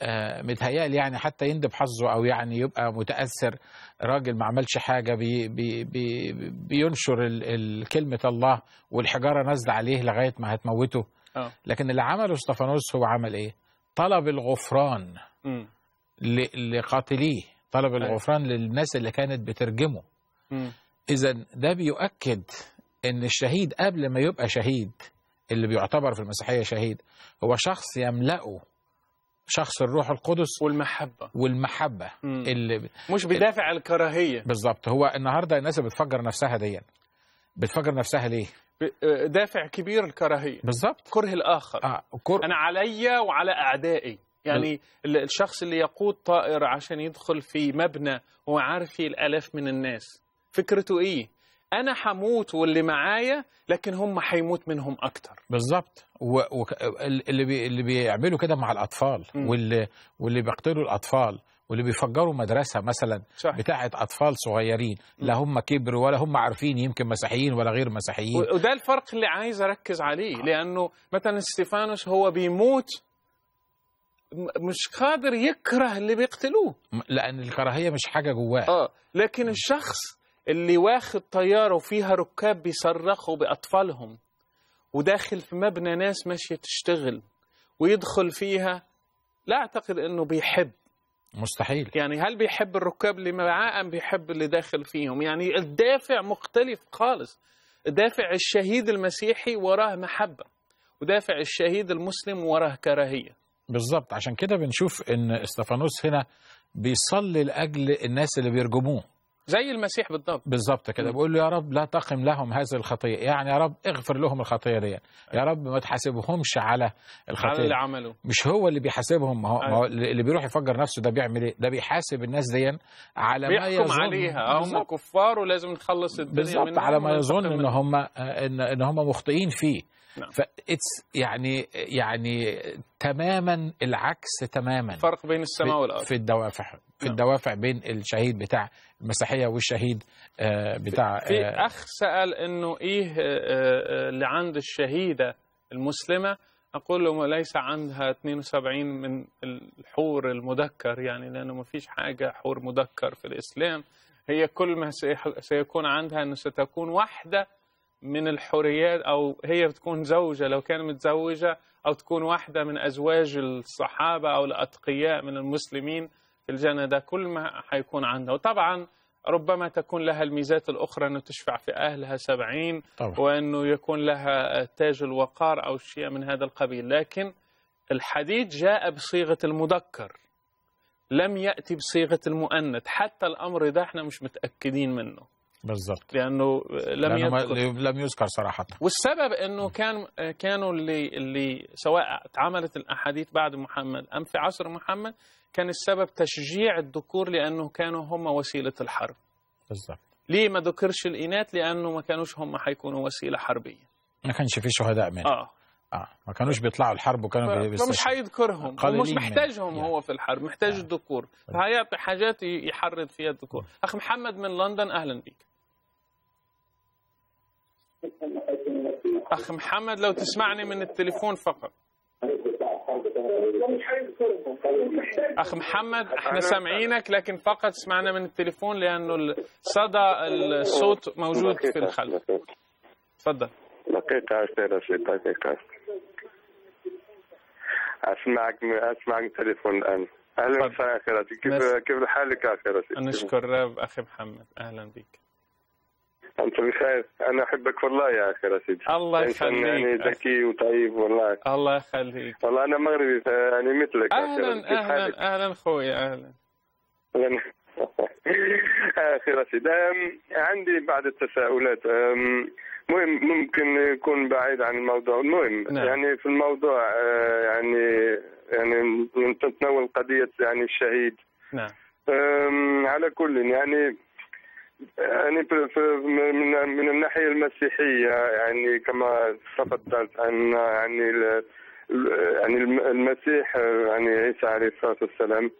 آه، متهيألي يعني حتى يندب حظه او يعني يبقى متاثر راجل ما عملش حاجه بي بي بي بينشر كلمه الله والحجاره نازله عليه لغايه ما هتموته أوه. لكن اللي عمله استفانوس هو عمل ايه؟ طلب الغفران لقاتليه طلب أيوه. الغفران للناس اللي كانت بترجمه اذا ده بيؤكد ان الشهيد قبل ما يبقى شهيد اللي بيعتبر في المسيحية شهيد هو شخص يملأه شخص الروح القدس والمحبة والمحبة مم. اللي مش بيدافع عن الكراهية بالظبط هو النهاردة الناس بتفجر نفسها ديا بتفجر نفسها ليه؟ آه، دافع كبير الكراهية بالظبط كره الآخر آه. كر... أنا عليا وعلى أعدائي يعني بال... الشخص اللي يقود طائر عشان يدخل في مبنى وعارف عارف فيه الآلاف من الناس فكرته إيه؟ انا هموت واللي معايا لكن هم هيموت منهم اكتر بالظبط واللي بي... اللي بيعملوا كده مع الاطفال م. واللي واللي بيقتلوا الاطفال واللي بيفجروا مدرسه مثلا صحيح. بتاعه اطفال صغيرين م. لا هم كبروا ولا هم عارفين يمكن مسيحيين ولا غير مسيحيين وده الفرق اللي عايز اركز عليه آه. لانه مثلا ستيفانوس هو بيموت مش قادر يكره اللي بيقتلوه لان الكراهيه مش حاجه جواه اه لكن الشخص اللي واخد طيارة وفيها ركاب بيصرخوا بأطفالهم وداخل في مبنى ناس ماشية تشتغل ويدخل فيها لا أعتقد أنه بيحب مستحيل يعني هل بيحب الركاب اللي معاه أم بيحب اللي داخل فيهم يعني الدافع مختلف خالص دافع الشهيد المسيحي وراه محبة ودافع الشهيد المسلم وراه كراهية بالظبط عشان كده بنشوف أن استفانوس هنا بيصلي لأجل الناس اللي بيرجموه زي المسيح بالضبط بالضبط كده بيقول له يا رب لا تقم لهم هذه الخطيه يعني يا رب اغفر لهم الخطيه دي يا رب ما تحاسبهمش على الخطيه على اللي عمله مش هو اللي بيحاسبهم ما هو, أيوه. ما هو أيوة. اللي بيروح يفجر نفسه ده بيعمل ايه ده بيحاسب الناس دي على ما يظن عليها هم كفار ولازم نخلص الدنيا بالظبط على ما يظن ان هم ان هم مخطئين فيه نعم. فاتس يعني يعني تماما العكس تماما فرق بين السماء والارض في الدوافع في نعم. الدوافع بين الشهيد بتاع المسيحيه والشهيد آه، بتاع آه، في اخ سال انه ايه آه، اللي عند الشهيده المسلمه اقول له ليس عندها 72 من الحور المذكر يعني لانه ما فيش حاجه حور مذكر في الاسلام هي كل ما سيكون عندها انه ستكون واحده من الحريات أو هي بتكون زوجة لو كانت متزوجة أو تكون واحدة من أزواج الصحابة أو الأتقياء من المسلمين في الجنة ده كل ما حيكون عندها وطبعا ربما تكون لها الميزات الأخرى أنه تشفع في أهلها سبعين طبعا. وأنه يكون لها تاج الوقار أو شيء من هذا القبيل لكن الحديث جاء بصيغة المذكر لم يأتي بصيغة المؤنث حتى الأمر ده احنا مش متأكدين منه بالظبط لانه لم لأنه يذكر لم يذكر صراحه والسبب انه كان كانوا اللي اللي سواء اتعملت الاحاديث بعد محمد ام في عصر محمد كان السبب تشجيع الذكور لانه كانوا هم وسيله الحرب بالظبط ليه ما ذكرش الاناث لانه ما كانوش هم حيكونوا وسيله حربيه ما كانش في شهداء منهم اه اه ما كانوش بيطلعوا الحرب وكانوا فمش هيذكرهم ومش محتاجهم هو في الحرب محتاج آه. الذكور آه. فهيعطي حاجات يحرض فيها الذكور آه. اخ محمد من لندن اهلا بك أخ محمد لو تسمعني من التليفون فقط أخ محمد احنا سامعينك لكن فقط سمعنا من التليفون لأنه صدى الصوت موجود في الخلف تفضل دقيقة دقيقة أسمعك أسمعك من التليفون الآن أهلا وسهلا كيف كيف حالك أخي رشيد نشكر أخي محمد أهلا بك انت بخير انا احبك والله يا اخي رشيد الله يعني يخليك يعني ذكي وطيب والله الله يخليك والله انا مغربي يعني مثلك اهلا اهلا اهلا اخوي اهلا (laughs) اخي رشيد عندي بعض التساؤلات مهم ممكن يكون بعيد عن الموضوع المهم نعم. يعني في الموضوع آه، يعني يعني نتناول قضيه يعني الشهيد نعم على كل يعني يعني من من الناحيه المسيحيه يعني كما تفضلت ان يعني يعني المسيح يعني عيسى عليه الصلاه والسلام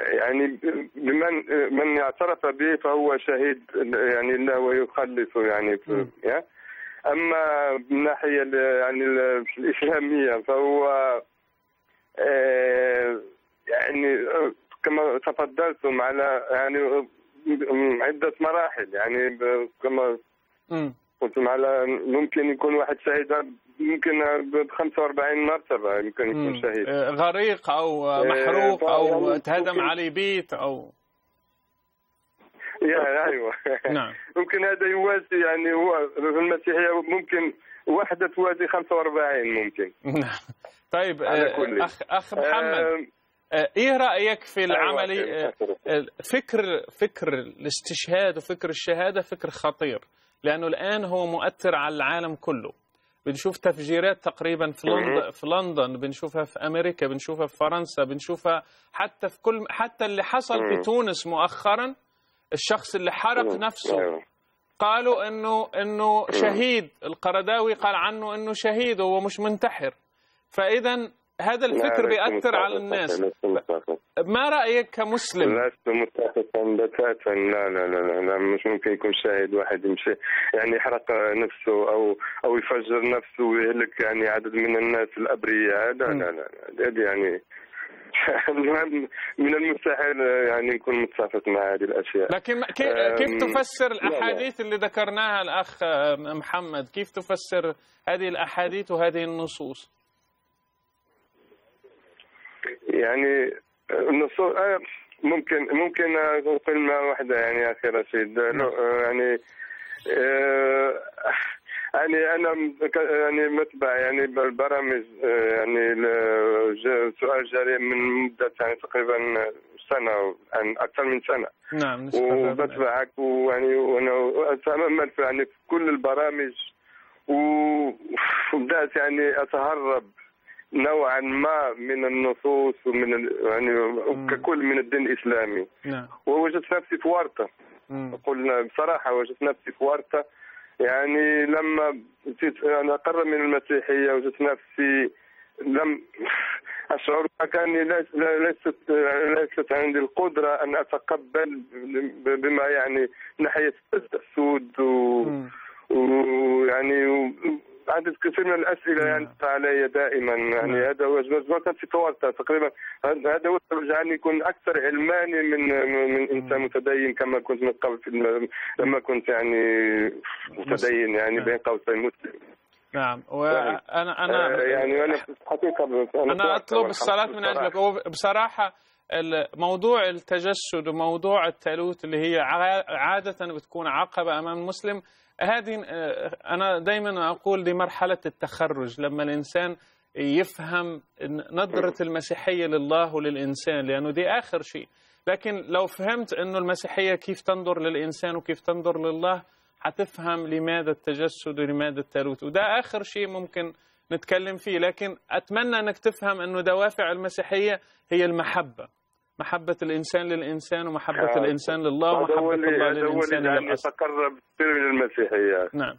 يعني بمن من اعترف به فهو شهيد يعني الله ويخلص يعني اما من الناحيه يعني الاسلاميه فهو أه، يعني كما تفضلتم على يعني عدة مراحل يعني كما قلتم على ممكن يكون واحد شهيد ممكن ب 45 مرتبة يمكن يكون شهيد آه، غريق أو آه، محروق أو تهدم عليه بيت أو يا ايوه (laughs) نعم ممكن هذا يوازي يعني هو في المسيحيه ممكن واحده توازي 45 ممكن (laughs) نعم طيب آه، اخ اخ محمد آه، ايه رايك في أيوة، العمل أيوة، آه، أيوة. آه، فكر فكر الاستشهاد وفكر الشهاده فكر خطير لانه الان هو مؤثر على العالم كله بنشوف تفجيرات تقريبا في لندن في لندن بنشوفها في امريكا بنشوفها في فرنسا بنشوفها حتى في كل حتى اللي حصل في تونس مؤخرا الشخص اللي حرق نفسه قالوا انه انه شهيد القرداوي قال عنه انه شهيد وهو مش منتحر فاذا هذا الفكر بيأثر على الناس ما رأيك كمسلم؟ لست متفقا بتاتا لا لا لا لا مش ممكن يكون شاهد واحد يمشي يعني يحرق نفسه أو أو يفجر نفسه ويهلك يعني عدد من الناس الأبرياء لا لا لا هذه يعني (laughs) من المستحيل يعني نكون متفق مع هذه الاشياء لكن كيف تفسر الاحاديث اللي ذكرناها الاخ محمد كيف تفسر هذه الاحاديث وهذه النصوص يعني النصوص آه، ممكن ممكن اقول كلمة واحدة يعني أخي رشيد آه، آه، يعني يعني انا يعني متبع يعني بالبرامج يعني سؤال جريء من مده يعني تقريبا سنه عن يعني اكثر من سنه نعم وبتبعك ويعني وانا اتامل يعني في كل البرامج وبدات يعني اتهرب نوعا ما من النصوص ومن يعني ككل من الدين الاسلامي نعم. ووجدت نفسي في ورطه قلنا بصراحه وجدت نفسي في ورطه يعني لما جيت يعني انا قرب من المسيحيه وجدت نفسي لم (laughs) اشعر كاني ليست ليست عندي القدره ان اتقبل بما يعني ناحيه السود ويعني عدد كثير من الاسئله يعني علي دائما يعني لا. نعم. هذا هو ما كنت توتر تقريبا هذا هو جعلني يكون اكثر علماني من من انسان نعم. متدين كما كنت من قبل لما كنت يعني متدين يعني بين قوسين مسلم نعم وانا انا آه، يعني انا حقيقه انا اطلب الصلاه من اجلك بصراحه موضوع التجسد وموضوع التالوت اللي هي عادة بتكون عقبة أمام المسلم هذه آه، انا دائما اقول دي مرحله التخرج لما الانسان يفهم نظره المسيحيه لله وللانسان لانه دي اخر شيء لكن لو فهمت انه المسيحيه كيف تنظر للانسان وكيف تنظر لله هتفهم لماذا التجسد ولماذا التالوت وده اخر شيء ممكن نتكلم فيه لكن اتمنى انك تفهم انه دوافع المسيحيه هي المحبه محبة الإنسان للإنسان ومحبة آه. الإنسان لله ومحبة الله للإنسان هذا هو اللي يعني تقرب من المسيحية نعم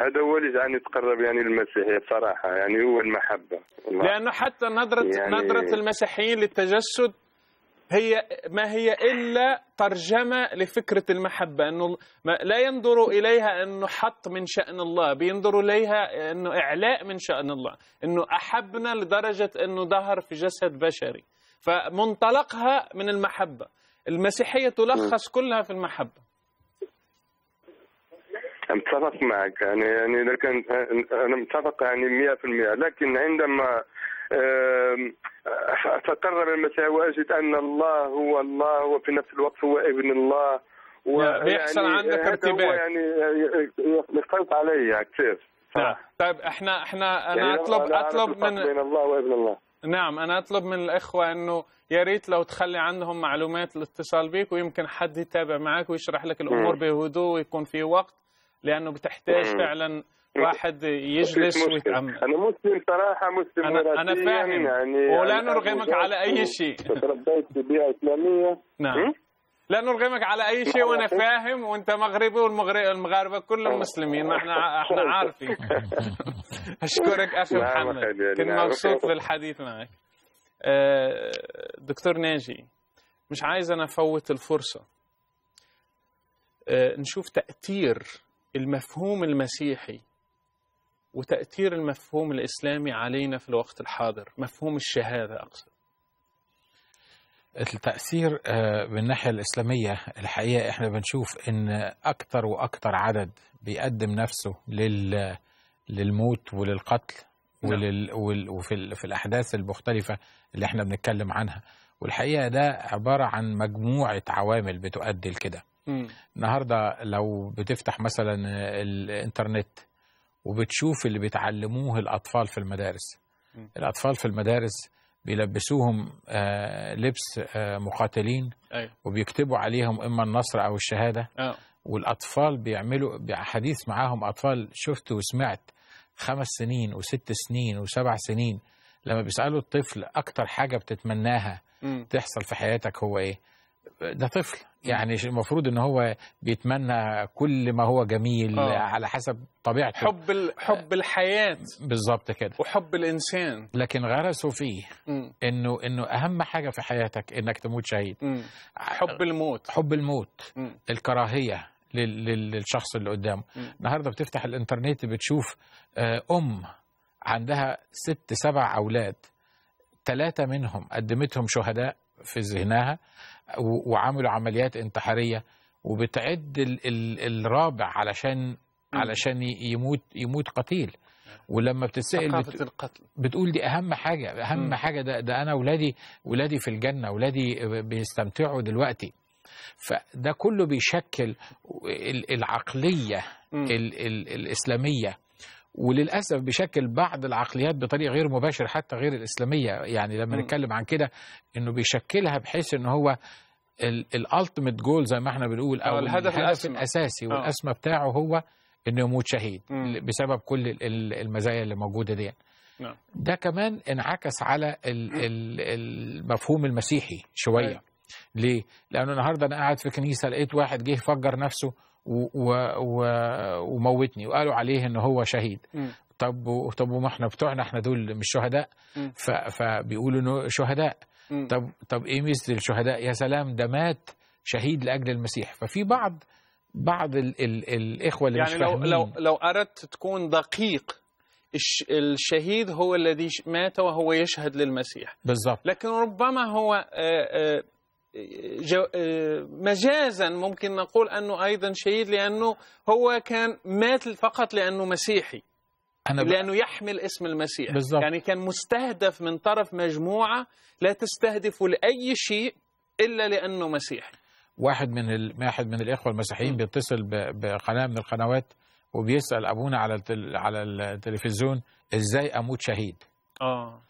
هذا هو اللي جعلني تقرب يعني المسيحية بصراحة يعني هو المحبة الله. لأنه حتى نظرة يعني... نظرة المسيحيين للتجسد هي ما هي إلا ترجمة لفكرة المحبة أنه لا ينظروا إليها أنه حط من شأن الله بينظروا إليها أنه إعلاء من شأن الله أنه أحبنا لدرجة أنه ظهر في جسد بشري فمنطلقها من المحبة المسيحية تلخص كلها في المحبة متفق معك يعني يعني لكن انا متفق يعني 100% لكن عندما تقرر المسيح واجد ان الله هو الله وفي نفس الوقت هو ابن الله بيحصل يعني عندك ارتباك يعني يختلط علي كثير نعم طيب احنا احنا انا يعني اطلب اطلب من بين الله وابن الله نعم أنا أطلب من الإخوة أنه يا ريت لو تخلي عندهم معلومات الاتصال بك ويمكن حد يتابع معك ويشرح لك الأمور بهدوء ويكون في وقت لأنه بتحتاج فعلا واحد يجلس ويتأمل أنا مسلم صراحة مسلم أنا, أنا فاهم يعني ولا نرغمك على أي شيء تربيت في بيئة إسلامية نعم لا نرغمك على اي شيء وانا فاهم وانت مغربي والمغاربه كلهم مسلمين احنا احنا (laughs) عارفين اشكرك اخي محمد كنت (laughs) مبسوط بالحديث معك آه، دكتور ناجي مش عايز انا افوت الفرصه آه، نشوف تاثير المفهوم المسيحي وتاثير المفهوم الاسلامي علينا في الوقت الحاضر مفهوم الشهاده اقصد التأثير آه، من الناحية الإسلامية الحقيقة إحنا بنشوف إن أكتر وأكتر عدد بيقدم نفسه لل للموت وللقتل نعم. ولل وفي في الأحداث المختلفة اللي إحنا بنتكلم عنها والحقيقة ده عبارة عن مجموعة عوامل بتؤدي لكده النهاردة لو بتفتح مثلا الإنترنت وبتشوف اللي بيتعلموه الأطفال في المدارس الأطفال في المدارس بيلبسوهم آه، لبس آه، مقاتلين أيوة. وبيكتبوا عليهم اما النصر او الشهاده أيوة. والاطفال بيعملوا حديث معاهم اطفال شفت وسمعت خمس سنين وست سنين وسبع سنين لما بيسالوا الطفل اكتر حاجه بتتمناها م. تحصل في حياتك هو ايه؟ ده طفل يعني المفروض ان هو بيتمنى كل ما هو جميل آه. على حسب طبيعته حب حب الحياه بالظبط كده وحب الانسان لكن غرسوا فيه م. انه انه اهم حاجه في حياتك انك تموت شهيد م. حب الموت حب الموت م. الكراهيه للشخص اللي قدامه النهارده بتفتح الانترنت بتشوف آه، ام عندها ست سبع اولاد ثلاثه منهم قدمتهم شهداء في ذهنها وعملوا عمليات انتحاريه وبتعد ال ال الرابع علشان علشان يموت يموت قتيل ولما بتتسال بت... القتل بتقول دي اهم حاجه اهم م. حاجه ده, ده انا ولادي ولادي في الجنه ولادي بيستمتعوا دلوقتي فده كله بيشكل العقليه ال ال الاسلاميه وللأسف بشكل بعض العقليات بطريقة غير مباشرة حتى غير الإسلامية يعني لما م. نتكلم عن كده أنه بيشكلها بحيث ان هو الالتيميت جول زي ما احنا بنقول او آه، الهدف, الهدف الاساسي آه. والاسمى بتاعه هو انه يموت شهيد م. بسبب كل المزايا اللي موجوده دي نعم. ده كمان انعكس على المفهوم المسيحي شويه ليه؟ لانه النهارده انا قاعد في كنيسه لقيت واحد جه فجر نفسه و و وموتني وقالوا عليه ان هو شهيد م. طب طب وما احنا بتوعنا احنا دول مش شهداء فبيقولوا انه شهداء م. طب طب ايه ميزه الشهداء يا سلام ده مات شهيد لاجل المسيح ففي بعض بعض الـ الـ الاخوه اللي يعني مش لو لو لو اردت تكون دقيق الشهيد هو الذي مات وهو يشهد للمسيح بالظبط لكن ربما هو آه، مجازا ممكن نقول أنه أيضا شهيد لأنه هو كان مات فقط لأنه مسيحي أنا ب... لأنه يحمل اسم المسيح بالزبط. يعني كان مستهدف من طرف مجموعة لا تستهدفه لأي شيء إلا لأنه مسيحي واحد من ال... واحد من الإخوة المسيحيين بيتصل ب... بقناة من القنوات وبيسأل أبونا على التل... على التلفزيون إزاي أموت شهيد آه.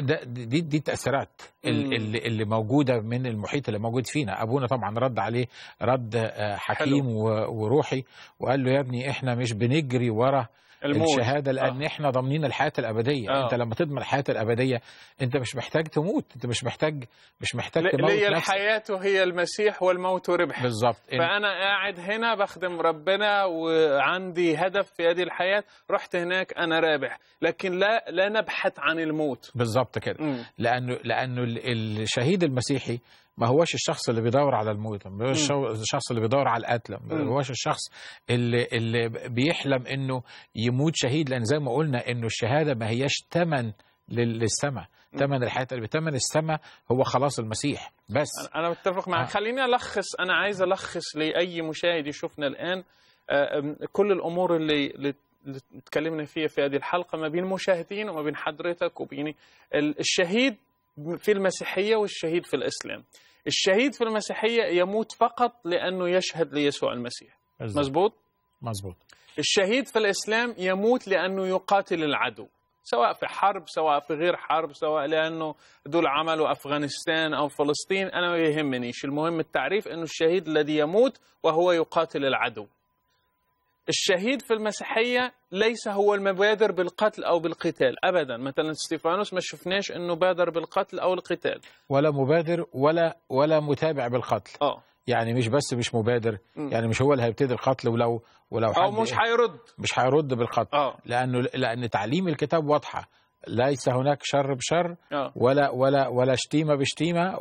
ده دي دي التاثيرات اللي, اللي موجوده من المحيط اللي موجود فينا ابونا طبعا رد عليه رد آه، حكيم حلو. وروحي وقال له يا ابني احنا مش بنجري ورا الموت. الشهاده لان آه. احنا ضامنين الحياه الابديه آه. انت لما تضمن الحياه الابديه انت مش محتاج تموت انت مش محتاج مش محتاج تموت لي الحياه هي المسيح والموت ربح بالظبط فانا قاعد هنا بخدم ربنا وعندي هدف في هذه الحياه رحت هناك انا رابح لكن لا لا نبحث عن الموت بالظبط كده لانه لانه الشهيد المسيحي ما هوش الشخص اللي بيدور على الموت ما هوش الشخص اللي بيدور على القتل ما هوش الشخص اللي اللي بيحلم انه يموت شهيد لان زي ما قلنا انه الشهاده ما هياش ثمن للسماء ثمن الحياه ثمن السماء هو خلاص المسيح بس انا متفق معك آه. خليني الخص انا عايز الخص لاي مشاهد يشوفنا الان آه، كل الامور اللي, اللي اتكلمنا فيها في هذه الحلقه ما بين مشاهدين وما بين حضرتك وبين الشهيد في المسيحيه والشهيد في الاسلام الشهيد في المسيحية يموت فقط لأنه يشهد ليسوع المسيح مزبوط؟ مزبوط الشهيد في الإسلام يموت لأنه يقاتل العدو سواء في حرب سواء في غير حرب سواء لأنه دول عملوا أفغانستان أو فلسطين أنا ما يهمنيش المهم التعريف أنه الشهيد الذي يموت وهو يقاتل العدو الشهيد في المسيحية ليس هو المبادر بالقتل أو بالقتال أبدا مثلا ستيفانوس ما شفناش أنه بادر بالقتل أو القتال ولا مبادر ولا ولا متابع بالقتل آه. يعني مش بس مش مبادر م. يعني مش هو اللي هيبتدي القتل ولو ولو حد أو مش هيرد مش هيرد بالقتل آه. لأنه لأن تعليم الكتاب واضحة ليس هناك شر بشر آه. ولا ولا ولا شتيمه بشتيمه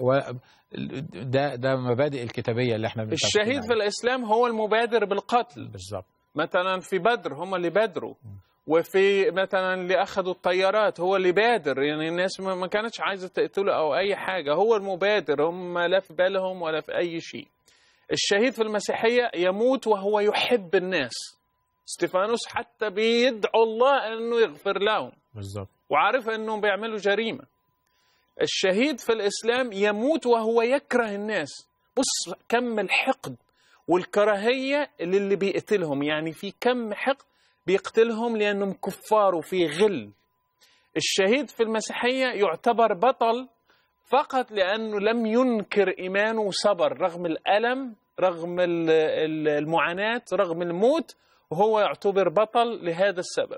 ده ده مبادئ الكتابيه اللي احنا الشهيد في الاسلام هو المبادر بالقتل بالظبط مثلا في بدر هم اللي بادروا وفي مثلا اللي اخذوا الطيارات هو اللي بادر يعني الناس ما كانتش عايزه تقتله او اي حاجه هو المبادر هم لا في بالهم ولا في اي شيء الشهيد في المسيحيه يموت وهو يحب الناس ستيفانوس حتى بيدعو الله انه يغفر لهم بالظبط وعارف انهم بيعملوا جريمه الشهيد في الاسلام يموت وهو يكره الناس بص كم الحقد والكراهية للي بيقتلهم يعني في كم حقد بيقتلهم لأنهم كفار وفي غل الشهيد في المسيحية يعتبر بطل فقط لأنه لم ينكر إيمانه وصبر رغم الألم رغم المعاناة رغم الموت وهو يعتبر بطل لهذا السبب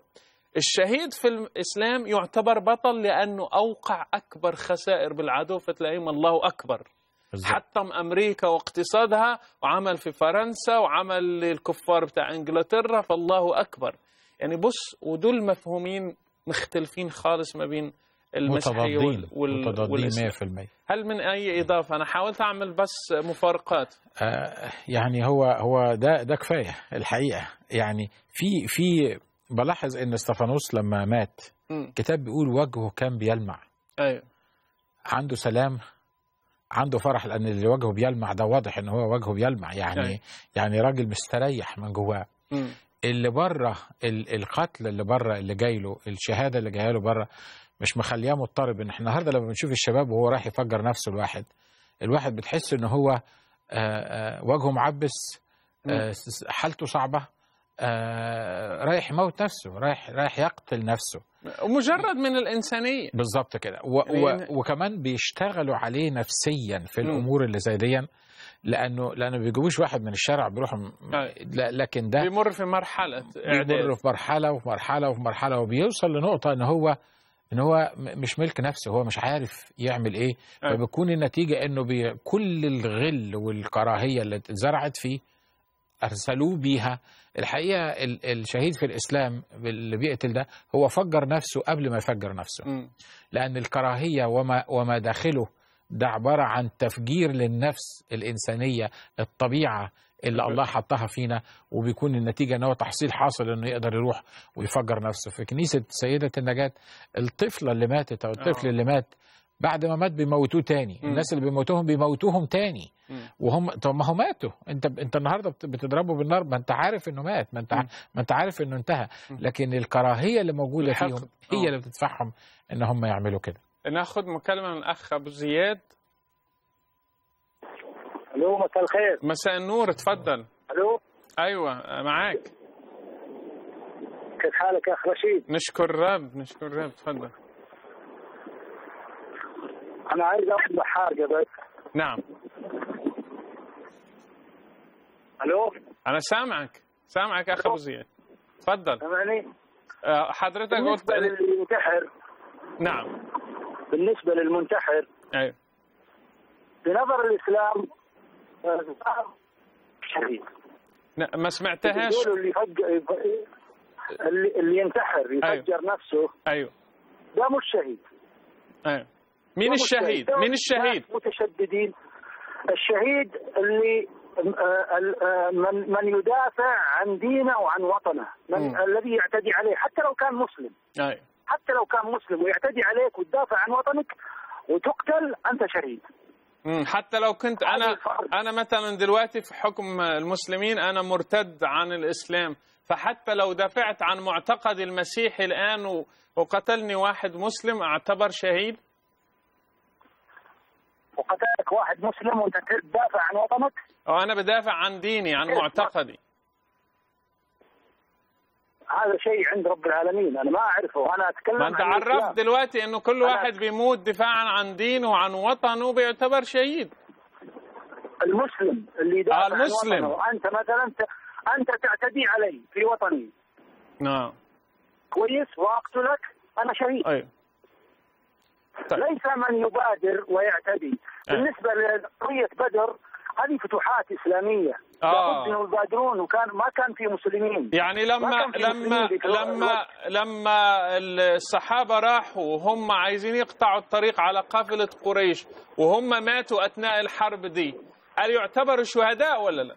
الشهيد في الإسلام يعتبر بطل لأنه أوقع أكبر خسائر بالعدو فتلاقيهم الله أكبر حطم امريكا واقتصادها وعمل في فرنسا وعمل للكفار بتاع انجلترا فالله اكبر يعني بص ودول مفهومين مختلفين خالص ما بين المسيحي وال... وال... 100% هل من اي اضافه انا حاولت اعمل بس مفارقات آه يعني هو هو ده ده كفايه الحقيقه يعني في في بلاحظ ان استفانوس لما مات م. كتاب بيقول وجهه كان بيلمع ايوه عنده سلام عنده فرح لان اللي وجهه بيلمع ده واضح ان هو وجهه بيلمع يعني أيوة. يعني راجل مستريح من جواه اللي بره القتل اللي بره اللي جاي له الشهاده اللي جايه له بره مش مخلياه مضطرب ان احنا النهارده لما بنشوف الشباب وهو رايح يفجر نفسه الواحد الواحد بتحس ان هو آه، آه، وجهه معبس آه، حالته صعبه آه، رايح يموت نفسه رايح رايح يقتل نفسه مجرد من الانسانيه بالظبط كده و و وكمان بيشتغلوا عليه نفسيا في الامور اللي زي دي لانه لانه ما بيجيبوش واحد من الشارع بيروح آه. لكن ده بيمر في مرحله اعداد بيمر في مرحله وفي مرحله وفي مرحله وبيوصل لنقطه ان هو ان هو مش ملك نفسه هو مش عارف يعمل ايه آه. فبتكون النتيجه انه بي كل الغل والكراهيه اللي اتزرعت فيه أرسلوه بيها الحقيقة الشهيد في الإسلام اللي بيقتل ده هو فجر نفسه قبل ما يفجر نفسه م. لأن الكراهية وما, وما داخله ده عبارة عن تفجير للنفس الإنسانية الطبيعة اللي الله حطها فينا وبيكون النتيجه ان هو تحصيل حاصل انه يقدر يروح ويفجر نفسه في كنيسه سيده النجاه الطفله اللي ماتت او الطفل آه. اللي مات بعد ما مات بيموتوه تاني مم. الناس اللي بيموتوهم بيموتوهم تاني مم. وهم طب ما هو ماتوا انت انت النهارده بتضربه بالنار ما انت عارف انه مات ما انت مم. ما انت عارف انه انتهى مم. لكن الكراهيه اللي موجوده الحق. فيهم هي أوه. اللي بتدفعهم ان هم يعملوا كده ناخد مكالمه من الاخ ابو زياد الو مساء الخير مساء النور اتفضل الو ايوه معاك كيف حالك يا اخ رشيد نشكر الرب نشكر الرب اتفضل أنا عايز اقول حاجة بس نعم ألو أنا سامعك سامعك أخ أبو زياد تفضل سامعني آه، حضرتك قلت بالنسبه للمنتحر نعم بالنسبة للمنتحر أيوه بنظر الإسلام آه، شهيد ما سمعتهاش اللي اللي ينتحر يفجر أيوه. نفسه ايوه ده مش شهيد ايوه مين الشهيد؟ مين الشهيد؟ متشددين الشهيد اللي آه، آه، آه، من من يدافع عن دينه وعن وطنه من الذي يعتدي عليه حتى لو كان مسلم أي. حتى لو كان مسلم ويعتدي عليك وتدافع عن وطنك وتقتل انت شهيد حتى لو كنت انا انا مثلا دلوقتي في حكم المسلمين انا مرتد عن الاسلام فحتى لو دافعت عن معتقد المسيحي الان وقتلني واحد مسلم اعتبر شهيد وقتلك واحد مسلم وانت تدافع عن وطنك؟ انا بدافع عن ديني عن إيه. معتقدي هذا شيء عند رب العالمين انا ما اعرفه انا اتكلم ما انت عرفت دلوقتي انه كل واحد بيموت دفاعا عن دينه وعن وطنه بيعتبر شهيد المسلم اللي يدافع آه المسلم عن وطنه. انت مثلا انت, انت تعتدي علي في وطني نعم كويس واقتلك انا شهيد ايوه ليس من يبادر ويعتدي آه. بالنسبه لقضيه بدر هذه فتوحات اسلاميه آه. انهم يبادرون وكان ما كان في مسلمين يعني لما لما لما لما الصحابه راحوا وهم عايزين يقطعوا الطريق على قافله قريش وهم ماتوا اثناء الحرب دي هل يعتبروا شهداء ولا لا؟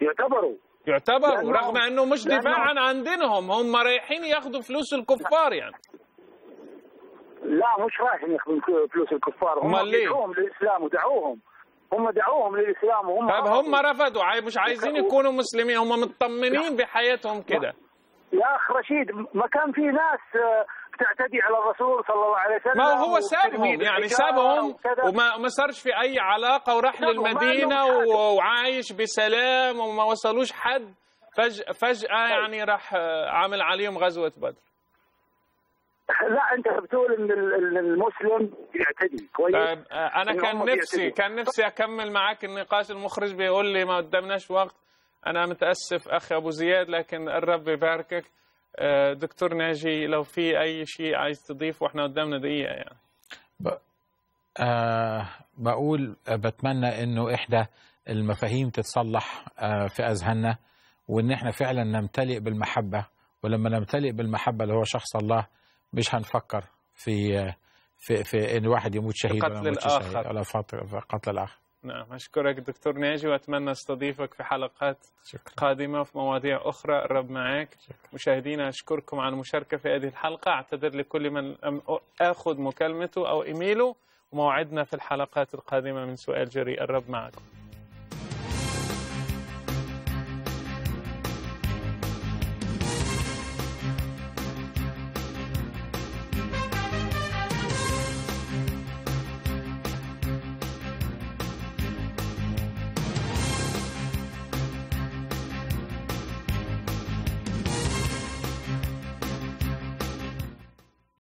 يعتبروا يعتبروا رغم انه مش دفاعا عن دينهم هم رايحين ياخذوا فلوس الكفار يعني لا مش رايحين ياخذون فلوس الكفار هم دعوهم للاسلام ودعوهم هم دعوهم للاسلام وهم طيب هم رفضوا مش عايزين يكونوا مسلمين هم مطمنين بحياتهم كده يا اخ رشيد ما كان في ناس آه، تعتدي على الرسول صلى الله عليه وسلم ما هو سابهم يعني سابهم وما ما صارش في اي علاقه وراح للمدينه وعايش بسلام وما وصلوش حد فجأة, فجأة طيب. يعني راح آه، عامل عليهم غزوة بدر لا انت بتقول ان المسلم يعتدي كويس طيب آه، انا كان نفسي بيعتدي. كان نفسي اكمل معاك النقاش المخرج بيقول لي ما قدامناش وقت انا متاسف اخي ابو زياد لكن الرب يباركك آه، دكتور ناجي لو في اي شيء عايز تضيفه واحنا قدامنا دقيقه يعني ب... آه بقول آه، بتمنى انه احدى المفاهيم تتصلح آه في اذهاننا وان احنا فعلا نمتلئ بالمحبه ولما نمتلئ بالمحبه اللي هو شخص الله مش هنفكر في في في ان واحد يموت شهيد قتل الاخر ولا قتل الاخر نعم اشكرك دكتور ناجي واتمنى استضيفك في حلقات شكرا. قادمه في مواضيع اخرى الرب معك شكرا. مشاهدينا اشكركم على المشاركه في هذه الحلقه اعتذر لكل من اخذ مكالمته او ايميله وموعدنا في الحلقات القادمه من سؤال جريء الرب معكم